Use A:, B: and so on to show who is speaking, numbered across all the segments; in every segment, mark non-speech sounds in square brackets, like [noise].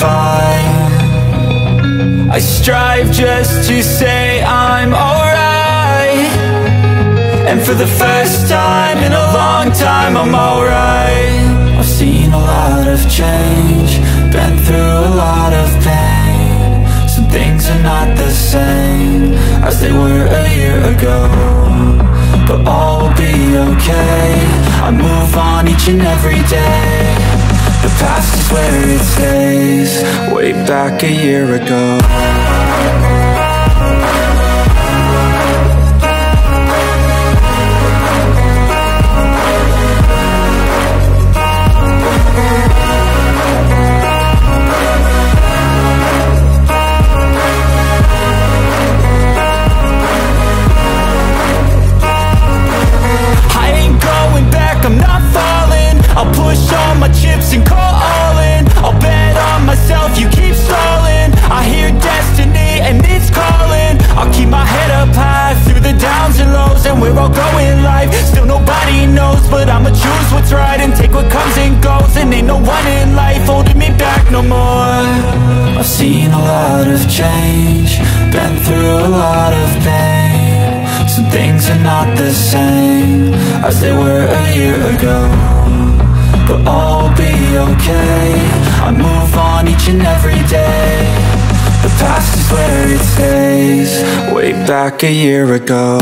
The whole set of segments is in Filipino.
A: fine I strive just to say I'm alright And for the first time in a long time I'm alright I've seen a lot of change Been through a lot of pain Some things are not the same As they were a year ago but all will be okay I move on each and every day The past where it stays Way back a year ago as they were a year ago But all will be okay I move on each and every day The past is where it stays Way back a year ago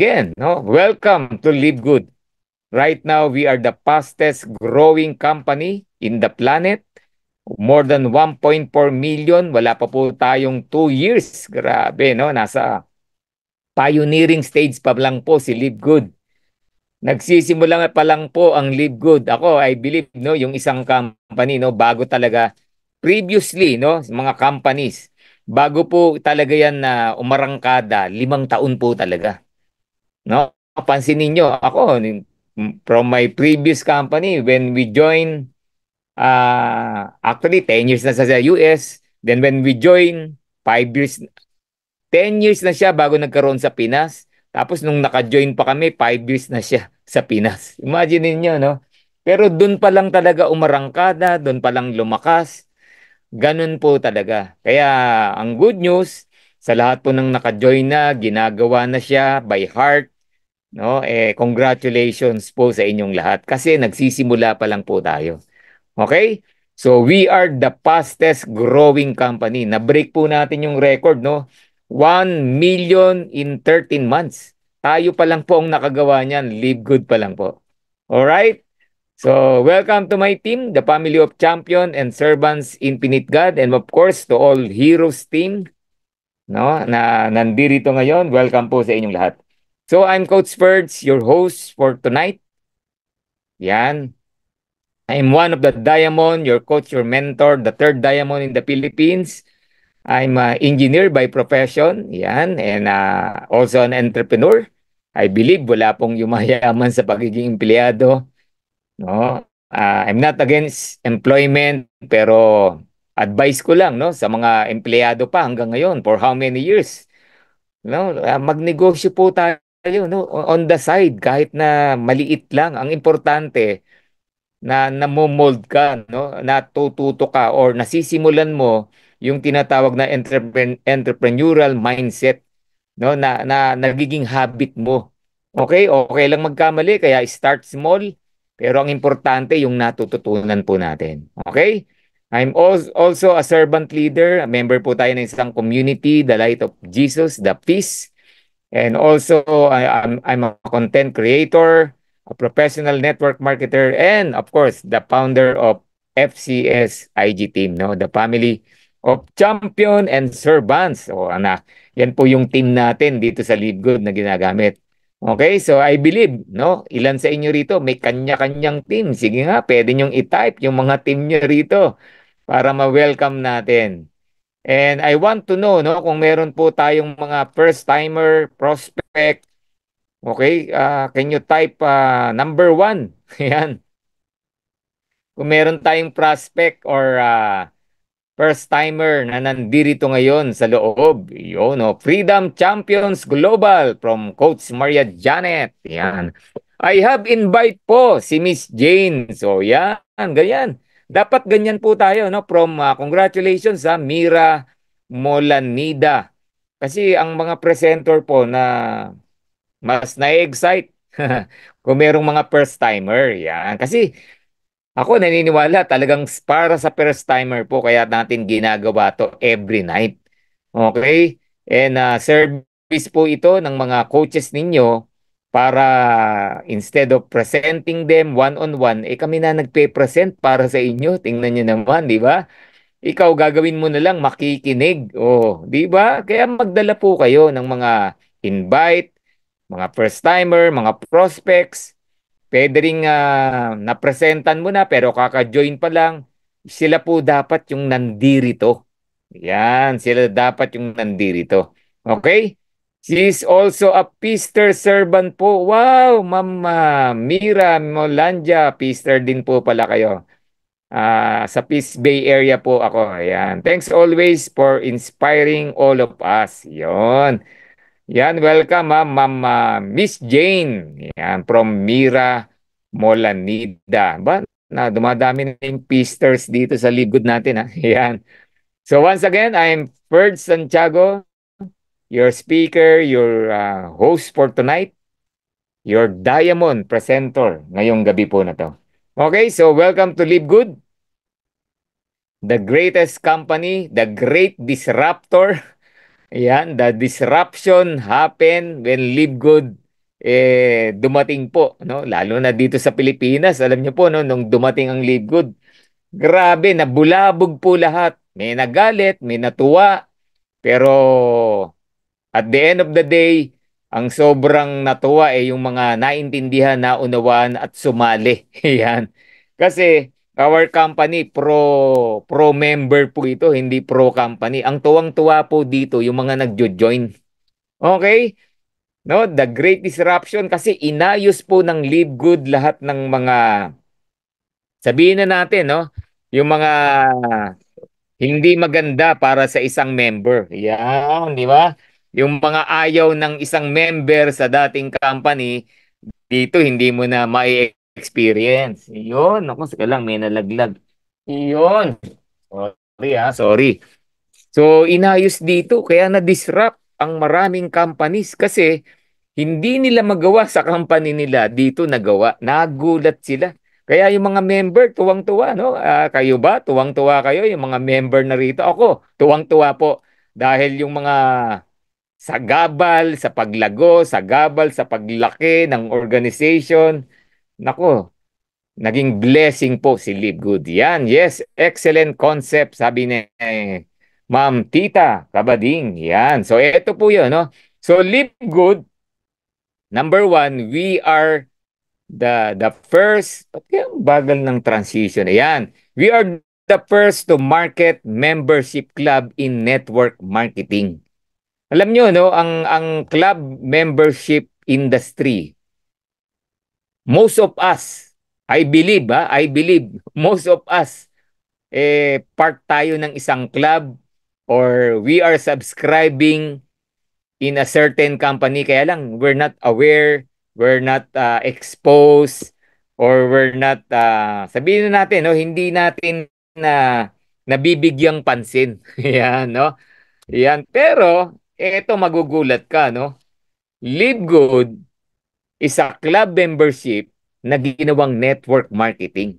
B: Again, no? welcome to Live Good. Right now, we are the fastest growing company in the planet. More than 1.4 million. Wala pa po tayong 2 years. Grabe, no? Nasa pioneering stage pa lang po si Live Good. Nagsisimula pa lang po ang Live Good. Ako, I believe, no, yung isang company, no, bago talaga. Previously, no, mga companies, bago po talaga yan na umarangkada, limang taon po talaga. No? Pansin niyo ako from my previous company when we joined uh, ah, actually 10 years na sa US then when we joined 5 years 10 years na siya bago nagkaroon sa Pinas tapos nung naka-join pa kami 5 years na siya sa Pinas imagine niyo no pero doon pa lang talaga umarangkada doon pa lang lumakas ganun po talaga kaya ang good news sa lahat po nang naka-join na ginagawa na siya by heart No? Eh, congratulations po sa inyong lahat kasi nagsisimula pa lang po tayo. Okay? So we are the fastest growing company. Na-break po natin yung record, no? 1 million in 13 months. Tayo pa lang po ang nakagawa niyan. Live good pa lang po. All right? So, welcome to my team, the family of champion and servants infinite God, and of course, to all heroes team no, na nandirito ngayon. Welcome po sa inyong lahat. So I'm Coach Birds, your host for tonight. Yan. I'm one of the Diamond, your coach, your mentor, the third Diamond in the Philippines. I'm an engineer by profession, yan, and uh, also an entrepreneur. I believe wala pong yumayaman sa pagiging empleyado. No? Uh, I'm not against employment, pero advice ko lang no, sa mga empleyado pa hanggang ngayon, for how many years? No, uh, magnegosyo po tayo tayo no on the side kahit na maliit lang ang importante na namomold ka no natututo ka or nasisimulan mo yung tinatawag na entrepren- entrepreneurial mindset no na, na nagiging habit mo okay okay lang magkamali kaya start small pero ang importante yung natututunan po natin okay I'm also a servant leader, a member po tayo ng isang community, the Light of Jesus, the Peace And also, I, I'm, I'm a content creator, a professional network marketer, and of course, the founder of FCS IG team, no? The family of champion and servants. O, anak, yan po yung team natin dito sa Live Good na ginagamit. Okay, so I believe, no? Ilan sa inyo rito may kanya-kanyang team. Sige nga, pwede niyong i-type yung mga team niyo rito para ma-welcome natin. And I want to know no kung meron po tayong mga first timer prospect. Okay, uh, can you type uh, number one? [laughs] Ayan. Kung meron tayong prospect or uh, first timer na nandirito ngayon sa loob, yun, no? Freedom Champions Global from Coach Maria Janet. Ayan. I have invite po si Miss Jane. So, oh, yan, ganyan. Dapat ganyan po tayo no from uh, congratulations sa ah, Mira Molanida. Kasi ang mga presenter po na mas na-excite [laughs] kung merong mga first timer. Yan. Kasi ako naniniwala talagang para sa first timer po kaya natin ginagawa to every night. Okay? And uh, service po ito ng mga coaches ninyo para instead of presenting them one-on-one, -on eh kami na nagpe-present para sa inyo. Tingnan nyo naman, di ba? Ikaw gagawin mo na lang makikinig. Oh, di ba? Kaya magdala po kayo ng mga invite, mga first-timer, mga prospects. pwedeng rin uh, ah, napresentan mo na pero kaka-join pa lang. Sila po dapat yung nandirito. Yan, sila dapat yung nandirito. Okay? She also a pister servant po. Wow, Ma'am uh, Mira Molanja, pister din po pala kayo. Uh, sa Peace Bay area po ako. Ayan. Thanks always for inspiring all of us. Yon. Yan, welcome ha, ah, Ma'am uh, Miss Jane. Yan, from Mira Molanida. Ba, na dumadami na yung pisters dito sa ligod natin Ah. [laughs] Yan. So once again, I'm Ferd Santiago, your speaker, your uh, host for tonight, your Diamond presenter ngayong gabi po na to. Okay, so welcome to Live Good. The greatest company, the great disruptor. [laughs] Yan, the disruption happen when Live Good eh, dumating po. No? Lalo na dito sa Pilipinas, alam niyo po, no, nung dumating ang Live Good, grabe, nabulabog po lahat. May nagalit, may natuwa, pero at the end of the day, ang sobrang natuwa ay eh, yung mga naintindihan, naunawaan at sumali. [laughs] Yan. Kasi our company pro pro member po ito, hindi pro company. Ang tuwang-tuwa po dito yung mga nagjo-join. Okay? No, the great disruption kasi inayos po ng live good lahat ng mga sabihin na natin, no? Yung mga hindi maganda para sa isang member. Yan, di ba? Yung mga ayaw ng isang member sa dating company, dito hindi mo na ma experience Yun, ako saka lang, may nalaglag. Yun. Sorry ha, ah, sorry. So, inayos dito, kaya na-disrupt ang maraming companies kasi hindi nila magawa sa company nila, dito nagawa. Nagulat sila. Kaya yung mga member, tuwang-tuwa, no? Uh, kayo ba? Tuwang-tuwa kayo? Yung mga member na rito. Ako, tuwang-tuwa po. Dahil yung mga sa gabal, sa paglago, sa gabal, sa paglaki ng organization. Nako, naging blessing po si Live Good. Yan, yes, excellent concept, sabi ni eh, Ma'am Tita Kabading. Yan, so eto po yun. No? So Live Good, number one, we are the the first pati ang bagal ng transition ayan we are the first to market membership club in network marketing alam nyo, no, ang, ang club membership industry, most of us, I believe, ha, I believe, most of us, eh, part tayo ng isang club or we are subscribing in a certain company. Kaya lang, we're not aware, we're not uh, exposed, or we're not, uh, sabihin na natin, no, hindi natin na nabibigyang pansin. [laughs] Yan, no? Yan. Pero, eh, eto magugulat ka, no? Live Good is a club membership na ginawang network marketing.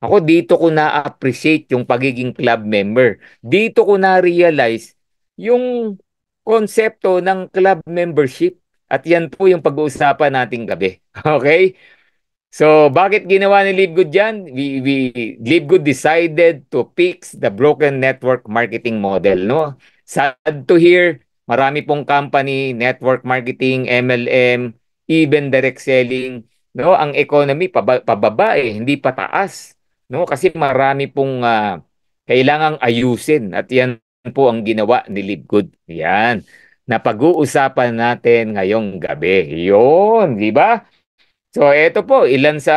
B: Ako dito ko na-appreciate yung pagiging club member. Dito ko na-realize yung konsepto ng club membership. At yan po yung pag-uusapan nating gabi. [laughs] Okay? So, bakit ginawa ni Live Good yan? We, we, Good decided to fix the broken network marketing model, no? Sad to hear, Marami pong company, network marketing, MLM, even direct selling, no? Ang economy pababa, eh, hindi pataas, no? Kasi marami pong uh, kailangang ayusin at yan po ang ginawa ni Libgood. Yan. Napag-uusapan natin ngayong gabi. Yon, di ba? So ito po ilan sa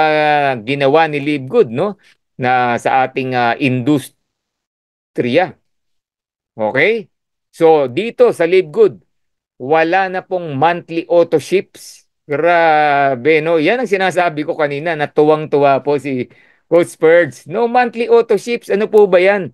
B: ginawa ni Libgood, no? Na sa ating uh, industriya. Okay? So dito sa Live Good, wala na pong monthly auto ships. Grabe, no? Yan ang sinasabi ko kanina, natuwang-tuwa po si Coach Spurge. No monthly auto ships, ano po ba yan?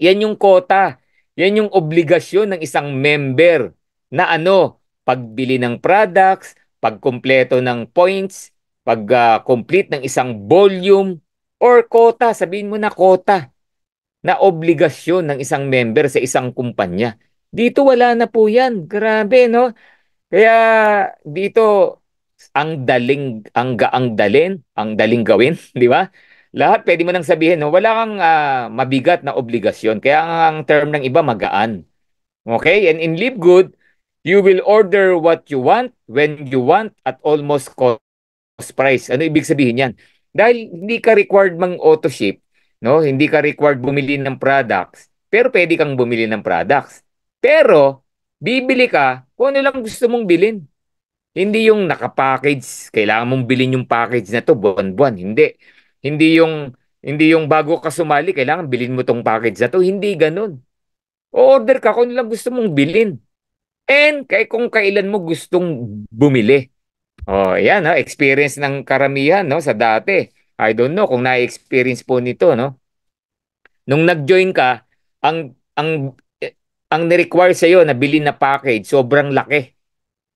B: Yan yung kota. Yan yung obligasyon ng isang member na ano, pagbili ng products, pagkumpleto ng points, pag-complete ah, uh, ng isang volume, or kota, sabihin mo na kota na obligasyon ng isang member sa isang kumpanya. Dito wala na po yan. Grabe, no? Kaya dito ang daling ang gaang dalin, ang daling gawin, [laughs] di ba? Lahat pwede mo nang sabihin, no? wala kang uh, mabigat na obligasyon. Kaya ang term ng iba magaan. Okay? And in live good, you will order what you want when you want at almost cost price. Ano ibig sabihin yan? Dahil hindi ka required mang auto ship, No, hindi ka required bumili ng products, pero pwede kang bumili ng products. Pero bibili ka kung ano lang gusto mong bilhin. Hindi yung nakapackage, kailangan mong bilhin yung package na to buwan-buwan, hindi. Hindi yung hindi yung bago ka sumali, kailangan bilhin mo tong package na to, hindi ganoon. Order ka kung ano lang gusto mong bilhin. And kay kung kailan mo gustong bumili. Oh, ayan, no? experience ng karamihan no sa dati I don't know kung na-experience po nito, no? Nung nag-join ka, ang ang ang ni-require sa iyo na bilhin na package, sobrang laki.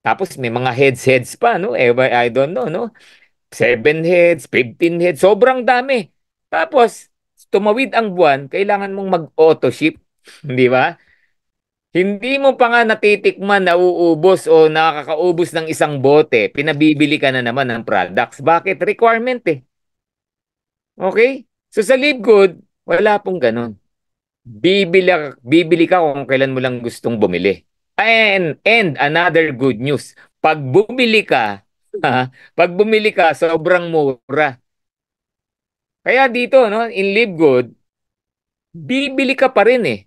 B: Tapos may mga heads-heads pa, no? Eh, I don't know, no? 7 heads, 15 heads, sobrang dami. Tapos, tumawid ang buwan, kailangan mong mag-auto-ship, [laughs] di ba? Hindi mo pa nga natitikman na uubos o nakakaubos ng isang bote, pinabibili ka na naman ng products. Bakit? Requirement eh. Okay? So sa live good, wala pong ganun. Bibili, bibili ka kung kailan mo lang gustong bumili. And, and another good news, pag bumili ka, ha, [laughs] ah, pag bumili ka, sobrang mura. Kaya dito, no, in live good, bibili ka pa rin eh.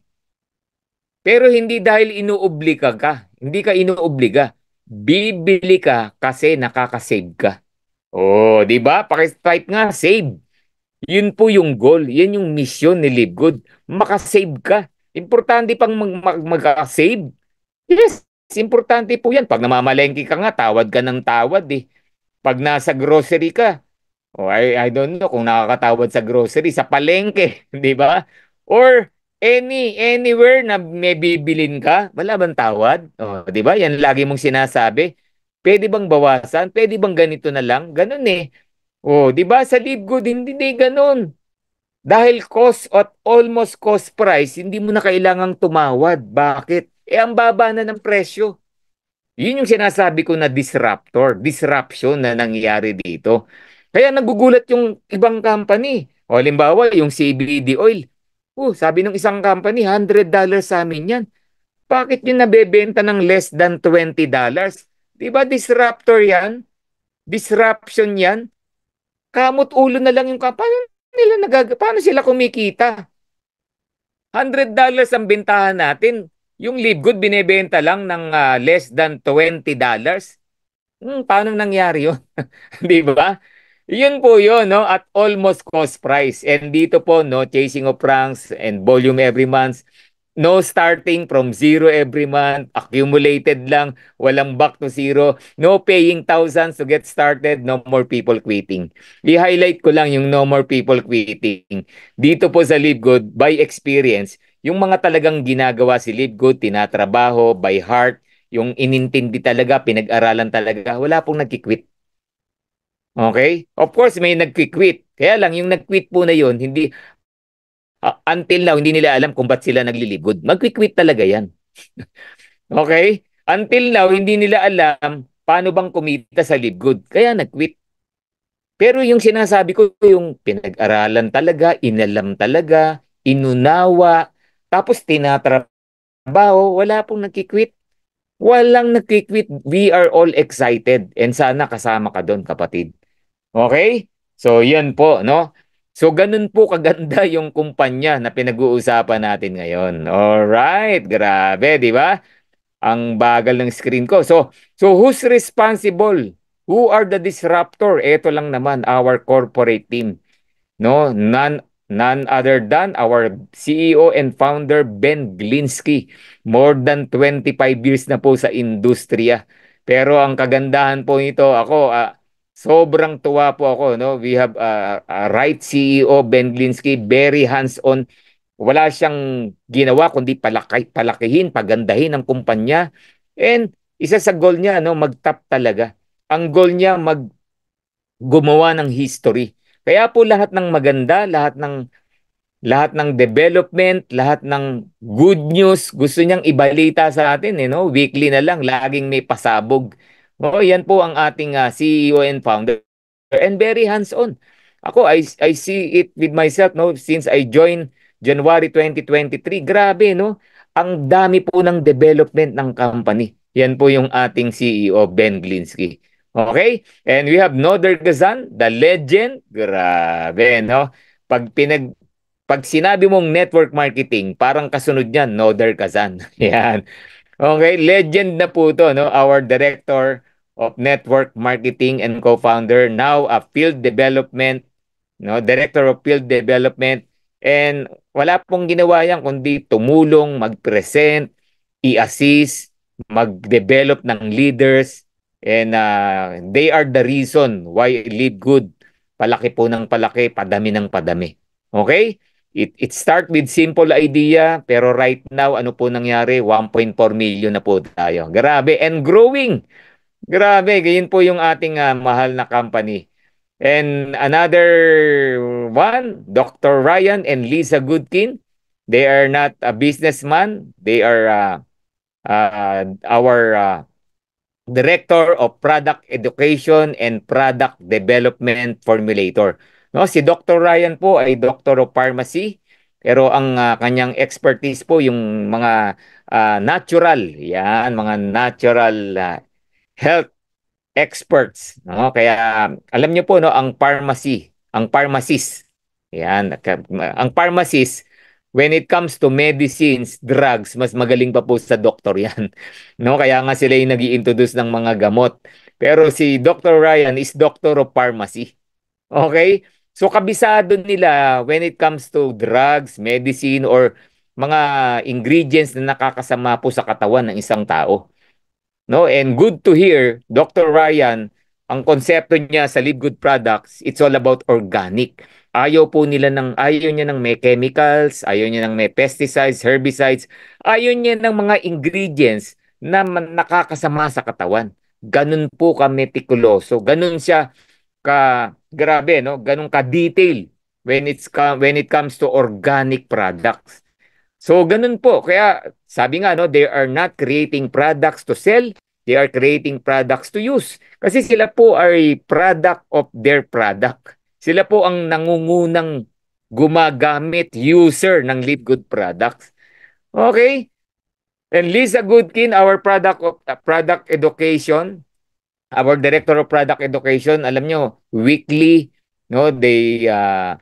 B: Pero hindi dahil inuobliga ka. Hindi ka inuobliga. Bibili ka kasi nakakasave ka. Oh, di ba? Paki-type nga save. Yun po yung goal. Yan yung mission ni Live Good. Makasave ka. Importante pang mag- mag-save. Yes, importante po yan. Pag namamalengke ka nga, tawad ka ng tawad eh. Pag nasa grocery ka, oh, I, I don't know kung nakakatawad sa grocery, sa palengke, [laughs] di ba? Or any anywhere na may bibilin ka, wala bang tawad? Oh, di ba? Yan lagi mong sinasabi. Pwede bang bawasan? Pwede bang ganito na lang? Ganun eh. Oh, 'di ba sa live good hindi di ganoon. Dahil cost at almost cost price, hindi mo na kailangang tumawad. Bakit? Eh ang baba na ng presyo. Yun yung sinasabi ko na disruptor, disruption na nangyayari dito. Kaya nagugulat yung ibang company. O halimbawa, yung CBD oil. Oh, sabi ng isang company, $100 sa amin yan. Bakit yun nabebenta ng less than $20? 'Di ba disruptor yan? Disruption yan? kamot ulo na lang yung ka. Paano nila nagag paano sila kumikita? 100 dollars ang bentahan natin. Yung live good binebenta lang ng uh, less than 20 dollars. Hmm, paano nangyari 'yon? [laughs] 'Di ba? Yun po yun, no? At almost cost price. And dito po, no? Chasing of Pranks and Volume Every Month No starting from zero every month, accumulated lang, walang back to zero. No paying thousands to get started, no more people quitting. I-highlight ko lang yung no more people quitting. Dito po sa Live Good, by experience, yung mga talagang ginagawa si Live Good, tinatrabaho, by heart, yung inintindi talaga, pinag-aralan talaga, wala pong nagkikwit. Okay? Of course, may nagkikwit. Kaya lang, yung nagquit po na yun, hindi, uh, until now, hindi nila alam kung ba't sila nagliligod. quit talaga yan. [laughs] okay? Until now, hindi nila alam paano bang kumita sa ligod. Kaya nag-quit. Pero yung sinasabi ko, yung pinag-aralan talaga, inalam talaga, inunawa, tapos tinatrabaho, wala pong nag-quit. Walang nag-quit. We are all excited. And sana kasama ka doon, kapatid. Okay? So, yan po, no? So ganun po kaganda [laughs] yung kumpanya na pinag-uusapan natin ngayon. All right, grabe, 'di ba? Ang bagal ng screen ko. So so who's responsible? Who are the disruptor? Ito lang naman our corporate team. No, none none other than our CEO and founder Ben Glinsky. More than 25 years na po sa industriya. Pero ang kagandahan po nito, ako uh, Sobrang tuwa po ako, no? We have uh, a right CEO Ben Glinsky, very hands-on. Wala siyang ginawa kundi palaki, palakihin, pagandahin ang kumpanya. And isa sa goal niya, no, mag-top talaga. Ang goal niya mag gumawa ng history. Kaya po lahat ng maganda, lahat ng lahat ng development, lahat ng good news, gusto niyang ibalita sa atin, you eh, know, weekly na lang, laging may pasabog. Oh, yan po ang ating uh, ah, CEO and founder and very hands-on. Ako I I see it with myself no since I joined January 2023. Grabe no. Ang dami po ng development ng company. Yan po yung ating CEO Ben Glinsky. Okay? And we have Noder Gazan, the legend. Grabe no. Pag pinag pag sinabi mong network marketing, parang kasunod niyan Noder Gazan. [laughs] Yan. Okay, legend na po to, no? Our director of Network Marketing and co-founder, now a field development, no, director of field development. And wala pong ginawa yan kundi tumulong, mag-present, i-assist, mag-develop ng leaders. And uh, they are the reason why lead Good palaki po ng palaki, padami ng padami. Okay? It, it start with simple idea, pero right now, ano po nangyari? 1.4 million na po tayo. Grabe. And growing. Grabe, ganyan po yung ating uh, mahal na company. And another one, Dr. Ryan and Lisa Goodkin. They are not a businessman. They are uh, uh, our uh, Director of Product Education and Product Development Formulator. No, si Dr. Ryan po ay Doctor of Pharmacy, pero ang uh, kanyang expertise po yung mga uh, natural, yan, mga natural uh, health experts. No? Kaya alam niyo po no ang pharmacy, ang pharmacist. Yan, um, ang pharmacist when it comes to medicines, drugs, mas magaling pa po sa doktor [laughs] 'yan. No, kaya nga sila 'yung nag-introduce ng mga gamot. Pero si Dr. Ryan is doctor of pharmacy. Okay? So kabisado nila when it comes to drugs, medicine or mga ingredients na nakakasama po sa katawan ng isang tao. No? And good to hear, Dr. Ryan, ang konsepto niya sa Live Good Products, it's all about organic. Ayaw po nila ng, ayaw niya ng may chemicals, ayaw niya ng may pesticides, herbicides, ayaw niya ng mga ingredients na nakakasama sa katawan. Ganun po ka metikuloso. Ganun siya ka grabe no ganun ka detail when it's when it comes to organic products So ganun po. Kaya sabi nga no, they are not creating products to sell, they are creating products to use. Kasi sila po are product of their product. Sila po ang nangungunang gumagamit user ng Live Good products. Okay? And Lisa Goodkin, our product of uh, product education, our director of product education, alam nyo, weekly, no, they uh,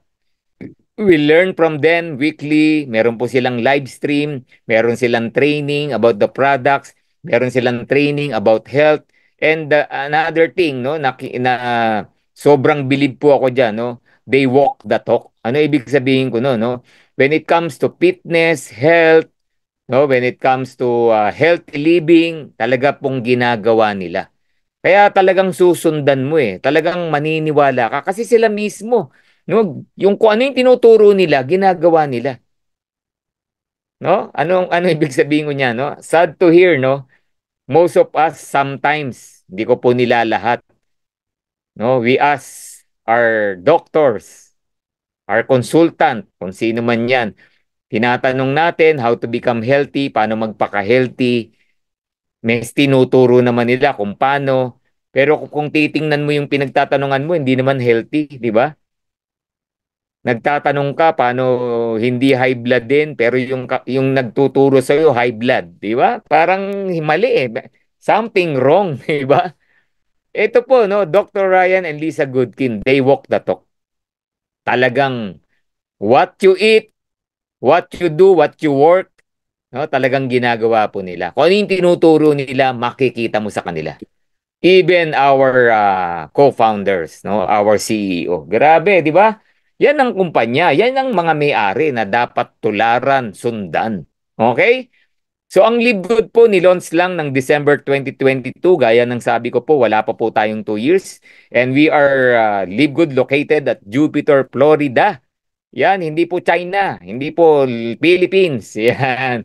B: we learn from them weekly. Meron po silang live stream, meron silang training about the products, meron silang training about health. And uh, another thing, no, na, na uh, sobrang believe po ako diyan, no. They walk the talk. Ano ibig sabihin ko no, no? When it comes to fitness, health, no, when it comes to uh, healthy living, talaga pong ginagawa nila. Kaya talagang susundan mo eh. Talagang maniniwala ka kasi sila mismo No, yung kung ano yung tinuturo nila, ginagawa nila. No? Anong ano ibig sabihin ko niya, no? Sad to hear, no? Most of us sometimes, hindi ko po nila lahat. No, we ask our doctors, our consultant, kung sino man 'yan. Tinatanong natin how to become healthy, paano magpaka-healthy. May tinuturo naman nila kung paano. Pero kung titingnan mo yung pinagtatanungan mo, hindi naman healthy, di ba? nagtatanong ka paano hindi high blood din pero yung yung nagtuturo sa iyo high blood, 'di ba? Parang mali eh. Something wrong, [laughs] 'di ba? Ito po no, Dr. Ryan and Lisa Goodkin, they walk the talk. Talagang what you eat, what you do, what you work, no, talagang ginagawa po nila. Kung ano yung tinuturo nila, makikita mo sa kanila. Even our uh, co-founders, no, our CEO. Grabe, 'di ba? Yan ang kumpanya, yan ang mga may-ari na dapat tularan, sundan. Okay? So ang live good po nilons lang ng December 2022, gaya ng sabi ko po, wala pa po tayong 2 years. And we are uh, live good located at Jupiter, Florida. Yan, hindi po China, hindi po Philippines. [laughs] Yan.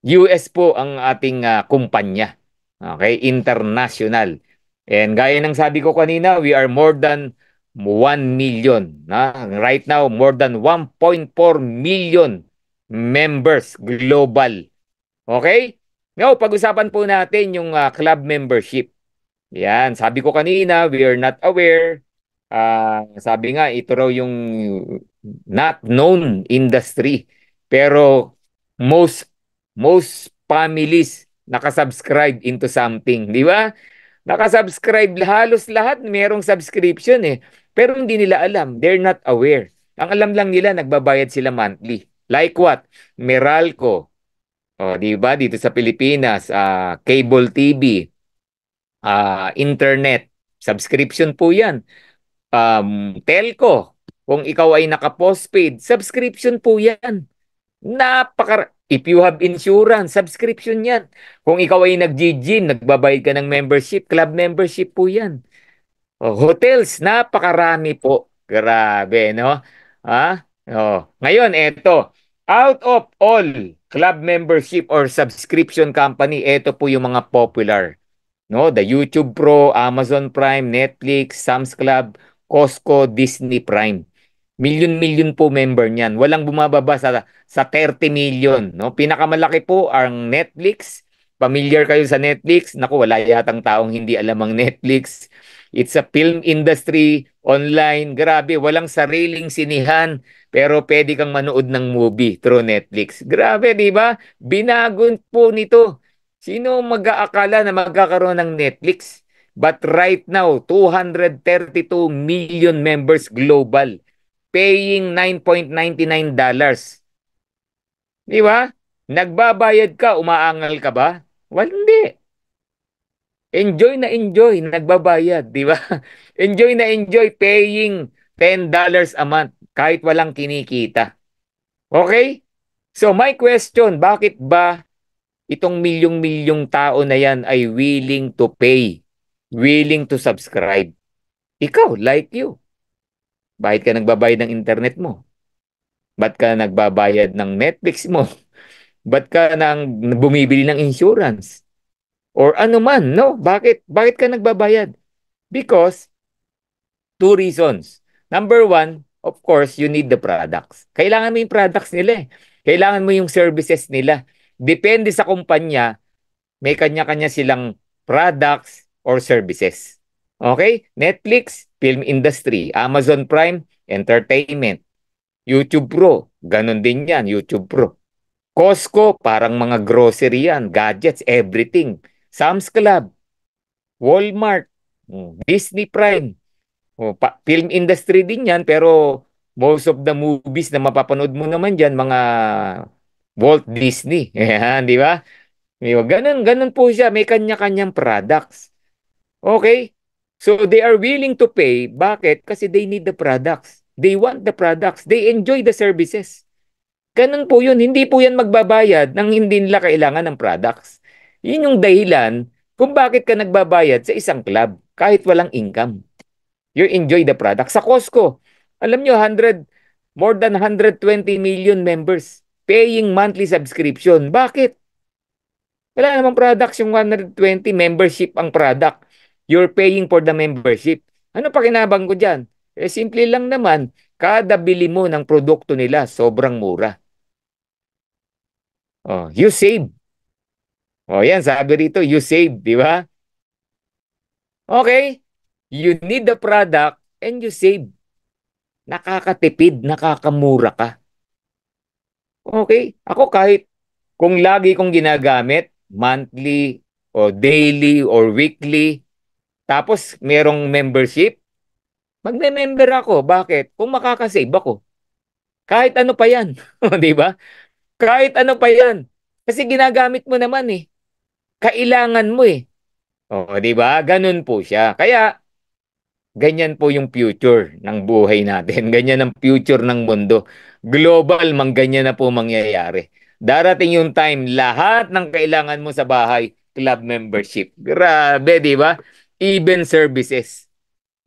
B: US po ang ating uh, kumpanya. Okay, international. And gaya ng sabi ko kanina, we are more than 1 million. Na? Right now, more than 1.4 million members global. Okay? Now, pag-usapan po natin yung uh, club membership. Yan, sabi ko kanina, we are not aware. Uh, sabi nga, ito raw yung not known industry. Pero most most families nakasubscribe into something, di ba? Nakasubscribe halos lahat, merong subscription eh. Pero hindi nila alam. They're not aware. Ang alam lang nila, nagbabayad sila monthly. Like what? Meralco. O, di ba? Dito sa Pilipinas, uh, cable TV, uh, ah, internet, subscription po yan. Um, telco, kung ikaw ay naka-postpaid, subscription po yan. Napaka If you have insurance, subscription yan. Kung ikaw ay nag-gym, nagbabayad ka ng membership, club membership po yan. O, hotels, napakarami po. Grabe, no? Ha? Oh. Ngayon, eto. Out of all club membership or subscription company, eto po yung mga popular. No, the YouTube Pro, Amazon Prime, Netflix, Sam's Club, Costco, Disney Prime. Million-million po member niyan. Walang bumababa sa sa 30 million, no? Pinakamalaki po ang Netflix. Familiar kayo sa Netflix? Naku, wala yatang taong hindi alam ang Netflix. It's a film industry, online, grabe, walang sariling sinihan, pero pwede kang manood ng movie through Netflix. Grabe, di ba? Binago po nito. Sino mag-aakala na magkakaroon ng Netflix? But right now, 232 million members global paying 9.99 dollars. Di ba? Nagbabayad ka, umaangal ka ba? Well, hindi. Enjoy na enjoy, nagbabayad, di ba? [laughs] enjoy na enjoy paying $10 dollars a month kahit walang kinikita. Okay? So my question, bakit ba itong milyong-milyong tao na yan ay willing to pay, willing to subscribe? Ikaw, like you. Bakit ka nagbabayad ng internet mo? Ba't ka nagbabayad ng Netflix mo? [laughs] Ba't ka nang bumibili ng insurance? Or ano man, no? Bakit? Bakit ka nagbabayad? Because two reasons. Number one, of course, you need the products. Kailangan mo yung products nila eh. Kailangan mo yung services nila. Depende sa kumpanya, may kanya-kanya silang products or services. Okay? Netflix, film industry, Amazon Prime, entertainment, YouTube Pro, ganun din yan, YouTube Pro. Costco, parang mga grocery yan, gadgets, everything. Sam's Club, Walmart, hmm, Disney Prime. O, oh, film industry din yan, pero most of the movies na mapapanood mo naman dyan, mga Walt Disney. [laughs] Yan, di ba? Ganun, ganun po siya. May kanya-kanyang products. Okay? So they are willing to pay. Bakit? Kasi they need the products. They want the products. They enjoy the services. Ganun po yun. Hindi po yan magbabayad nang hindi nila kailangan ng products. Yun yung dahilan kung bakit ka nagbabayad sa isang club kahit walang income. You enjoy the product. Sa Costco, alam nyo, 100, more than 120 million members paying monthly subscription. Bakit? Wala namang products yung 120 membership ang product. You're paying for the membership. Ano pa kinabang ko dyan? Eh, simple lang naman, kada bili mo ng produkto nila, sobrang mura. Oh, you save. Oh, yan, sabi rito, you save, di ba? Okay, you need the product and you save. Nakakatipid, nakakamura ka. Okay, ako kahit kung lagi kong ginagamit, monthly or daily or weekly, tapos, merong membership. Magme-member ako. Bakit? Kung makakasave ako. Kahit ano pa yan. [laughs] di ba? Kahit ano pa yan. Kasi ginagamit mo naman eh. Kailangan mo eh. O, oh, di ba? Ganun po siya. Kaya, ganyan po yung future ng buhay natin. [laughs] Ganyan ang future ng mundo. Global, mang ganyan na po mangyayari. Darating yung time, lahat ng kailangan mo sa bahay, club membership. Grabe, di ba? even services.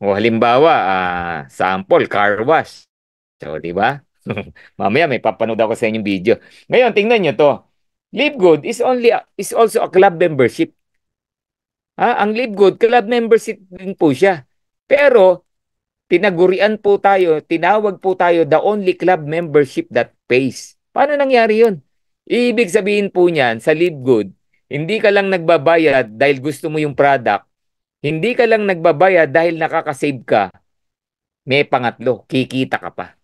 B: O halimbawa, uh, sample, car wash. So, di ba? [laughs] Mamaya may papanood ako sa inyong video. Ngayon, tingnan nyo to. Live Good is only a, is also a club membership. Ha? Ah, ang Live Good, club membership din po siya. Pero, tinagurian po tayo, tinawag po tayo the only club membership that pays. Paano nangyari yun? Ibig sabihin po niyan, sa Live Good, hindi ka lang nagbabayad dahil gusto mo yung product, hindi ka lang nagbabayad dahil nakakasave ka, may pangatlo, kikita ka pa.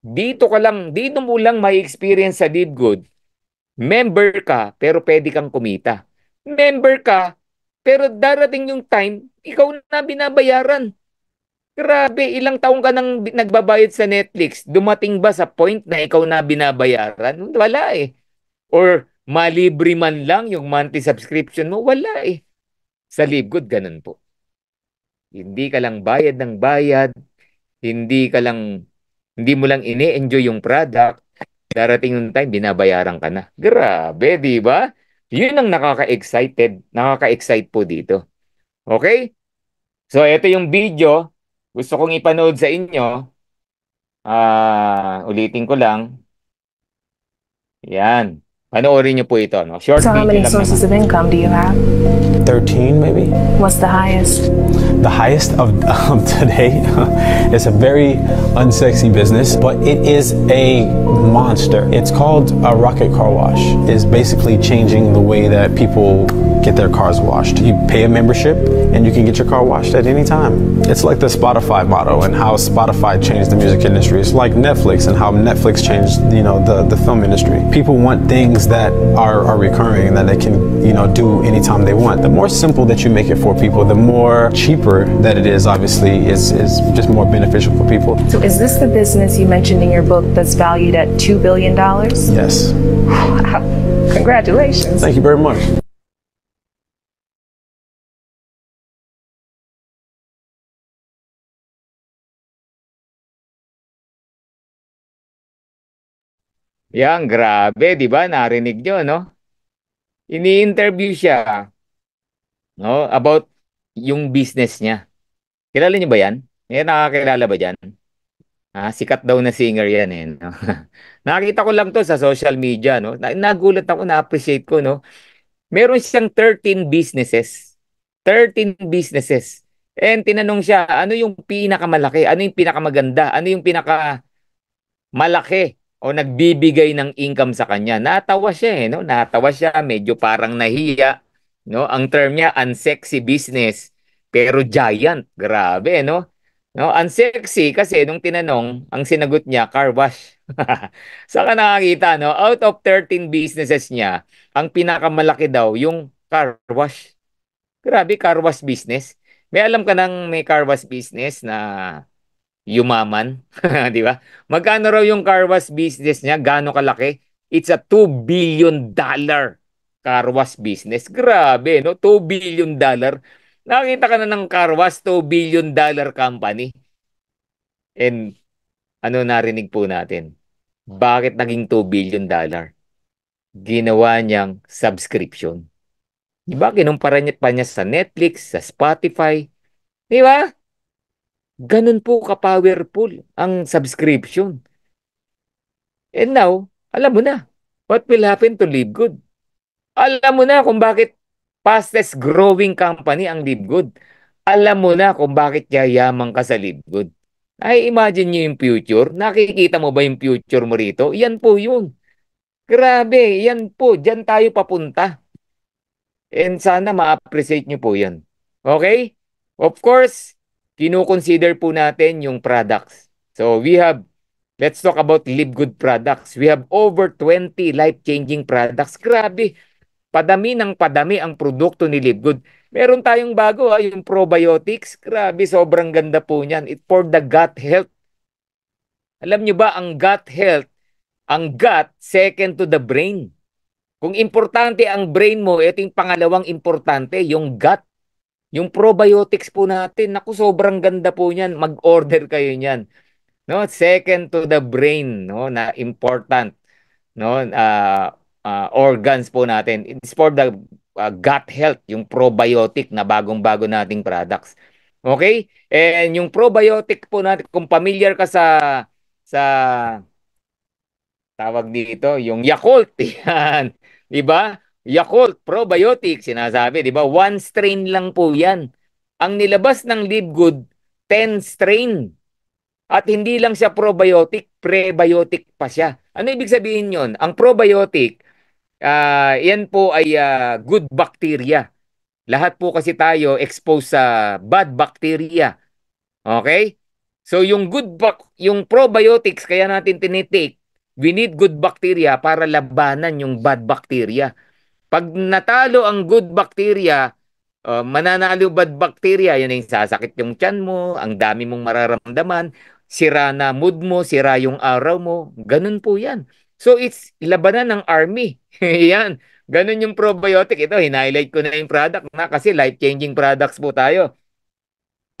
B: Dito ka lang, dito mo lang may experience sa did good. Member ka, pero pwede kang kumita. Member ka, pero darating yung time, ikaw na binabayaran. Grabe, ilang taong ka nang nagbabayad sa Netflix, dumating ba sa point na ikaw na binabayaran? Wala eh. Or malibre man lang yung monthly subscription mo, wala eh. Sa libgod, ganun po. Hindi ka lang bayad ng bayad, hindi ka lang, hindi mo lang ini enjoy yung product, darating yung time, binabayaran ka na. Grabe, di ba? Yun ang nakaka-excited, nakaka-excite po dito. Okay? So, ito yung video. Gusto kong ipanood sa inyo. Uh, ulitin ko lang. Yan. Panoorin niyo po ito. No? Short so, video how many sources naman. of income do you have? 13 maybe. What's the highest? The highest of, [laughs] today.
A: it's [laughs] a very unsexy business, but it is a monster. It's called a rocket car wash. It's basically changing the way that people get their cars washed. You pay a membership and you can get your car washed at any time. It's like the Spotify motto and how Spotify changed the music industry. It's like Netflix and how Netflix changed, you know, the, the film industry. People want things that are, are recurring and that they can, you know, do anytime they want. The more simple that you make it for people, the more cheaper that it is, obviously, is, is just more beneficial for people. So
B: is this the business you mentioned in your book that's valued at $2 billion? Yes. Wow. [laughs] Congratulations. Thank you very much. Yan, grabe, di ba? Narinig nyo, no? Ini-interview siya no? about yung business niya. Kilala niyo ba yan? May eh, nakakilala ba dyan? Ah, sikat daw na singer yan eh. No? [laughs] Nakita ko lang to sa social media. No? Nagulat ako, na-appreciate ko. No? Meron siyang 13 businesses. 13 businesses. And tinanong siya, ano yung pinakamalaki? Ano yung pinakamaganda? Ano yung pinaka malaki o nagbibigay ng income sa kanya. Natawa siya eh, no? Natawa siya, medyo parang nahiya, no? Ang term niya unsexy business pero giant. Grabe, no? No, unsexy kasi nung tinanong, ang sinagot niya car wash. [laughs] Saka nakakita, no? Out of 13 businesses niya, ang pinakamalaki daw yung car wash. Grabe, car wash business. May alam ka nang may car wash business na yumaman, [laughs] 'di ba? Magkano raw yung car wash business niya? Gaano kalaki? It's a 2 billion dollar car wash business. Grabe, no? 2 billion dollar. Nakita ka na ng car wash, 2 billion dollar company. And ano narinig po natin? Bakit naging 2 billion dollar? Ginawa niyang subscription. Di ba? Kinumpara niya pa niya sa Netflix, sa Spotify. Di ba? Ganun po ka-powerful ang subscription. And now, alam mo na what will happen to LiveGood. Alam mo na kung bakit fastest growing company ang LiveGood. Alam mo na kung bakit yayaman ka sa LiveGood. Ay, imagine nyo yung future. Nakikita mo ba yung future mo rito? Yan po yun. Grabe, yan po. Diyan tayo papunta. And sana ma-appreciate nyo po yan. Okay? Of course, kinukonsider po natin yung products. So we have, let's talk about live good products. We have over 20 life-changing products. Grabe, padami ng padami ang produkto ni Live Good. Meron tayong bago ha, ah, yung probiotics. Grabe, sobrang ganda po niyan. It for the gut health. Alam nyo ba, ang gut health, ang gut, second to the brain. Kung importante ang brain mo, ito yung pangalawang importante, yung gut. Yung probiotics po natin, naku, sobrang ganda po niyan. Mag-order kayo niyan. No, second to the brain, no, na important, no, uh, uh, organs po natin. It's for the uh, gut health, yung probiotic na bagong-bago nating products. Okay? And yung probiotic po natin, kung familiar ka sa sa tawag dito, yung Yakult. [laughs] 'Di ba? Yakult probiotic, sinasabi, di ba? One strain lang po yan. Ang nilabas ng Live 10 strain. At hindi lang siya probiotic, prebiotic pa siya. Ano ibig sabihin yon? Ang probiotic, uh, yan po ay uh, good bacteria. Lahat po kasi tayo exposed sa bad bacteria. Okay? So yung good yung probiotics kaya natin tinitik, we need good bacteria para labanan yung bad bacteria. Pag natalo ang good bacteria, uh, mananalo bad bacteria, yan yung sasakit yung tiyan mo, ang dami mong mararamdaman, sira na mood mo, sira yung araw mo, ganun po yan. So it's labanan ng army. [laughs] yan, ganun yung probiotic. Ito, hinighlight ko na yung product na kasi life-changing products po tayo.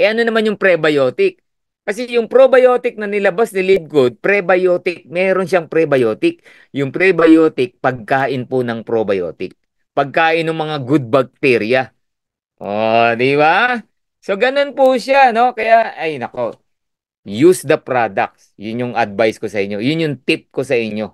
B: E ano naman yung prebiotic? Kasi yung probiotic na nilabas ni Live Good, prebiotic, meron siyang prebiotic. Yung prebiotic, pagkain po ng probiotic pagkain ng mga good bacteria. Oh, di ba? So ganun po siya, no? Kaya ay nako. Use the products. Yun yung advice ko sa inyo. Yun yung tip ko sa inyo.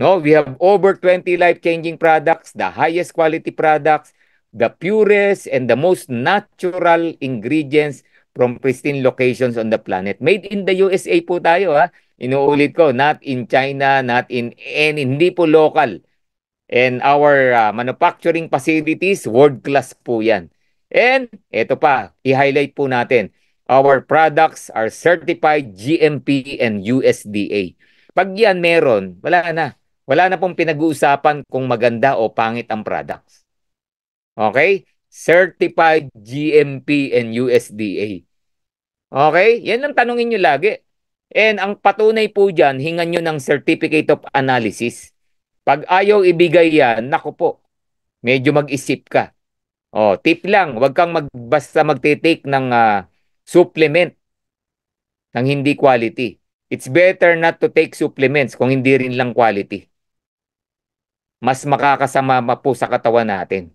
B: No, we have over 20 life-changing products, the highest quality products, the purest and the most natural ingredients from pristine locations on the planet. Made in the USA po tayo ha. Inuulit ko, not in China, not in any, hindi po local and our uh, manufacturing facilities, world class po yan. And ito pa, i-highlight po natin, our products are certified GMP and USDA. Pag yan meron, wala na. Wala na pong pinag-uusapan kung maganda o pangit ang products. Okay? Certified GMP and USDA. Okay? Yan ang tanongin nyo lagi. And ang patunay po dyan, hingan nyo ng Certificate of Analysis. Pag ayaw ibigay yan, naku po, medyo mag-isip ka. Oh, tip lang, huwag kang mag, basta magte-take ng uh, supplement ng hindi quality. It's better not to take supplements kung hindi rin lang quality. Mas makakasama po sa katawan natin.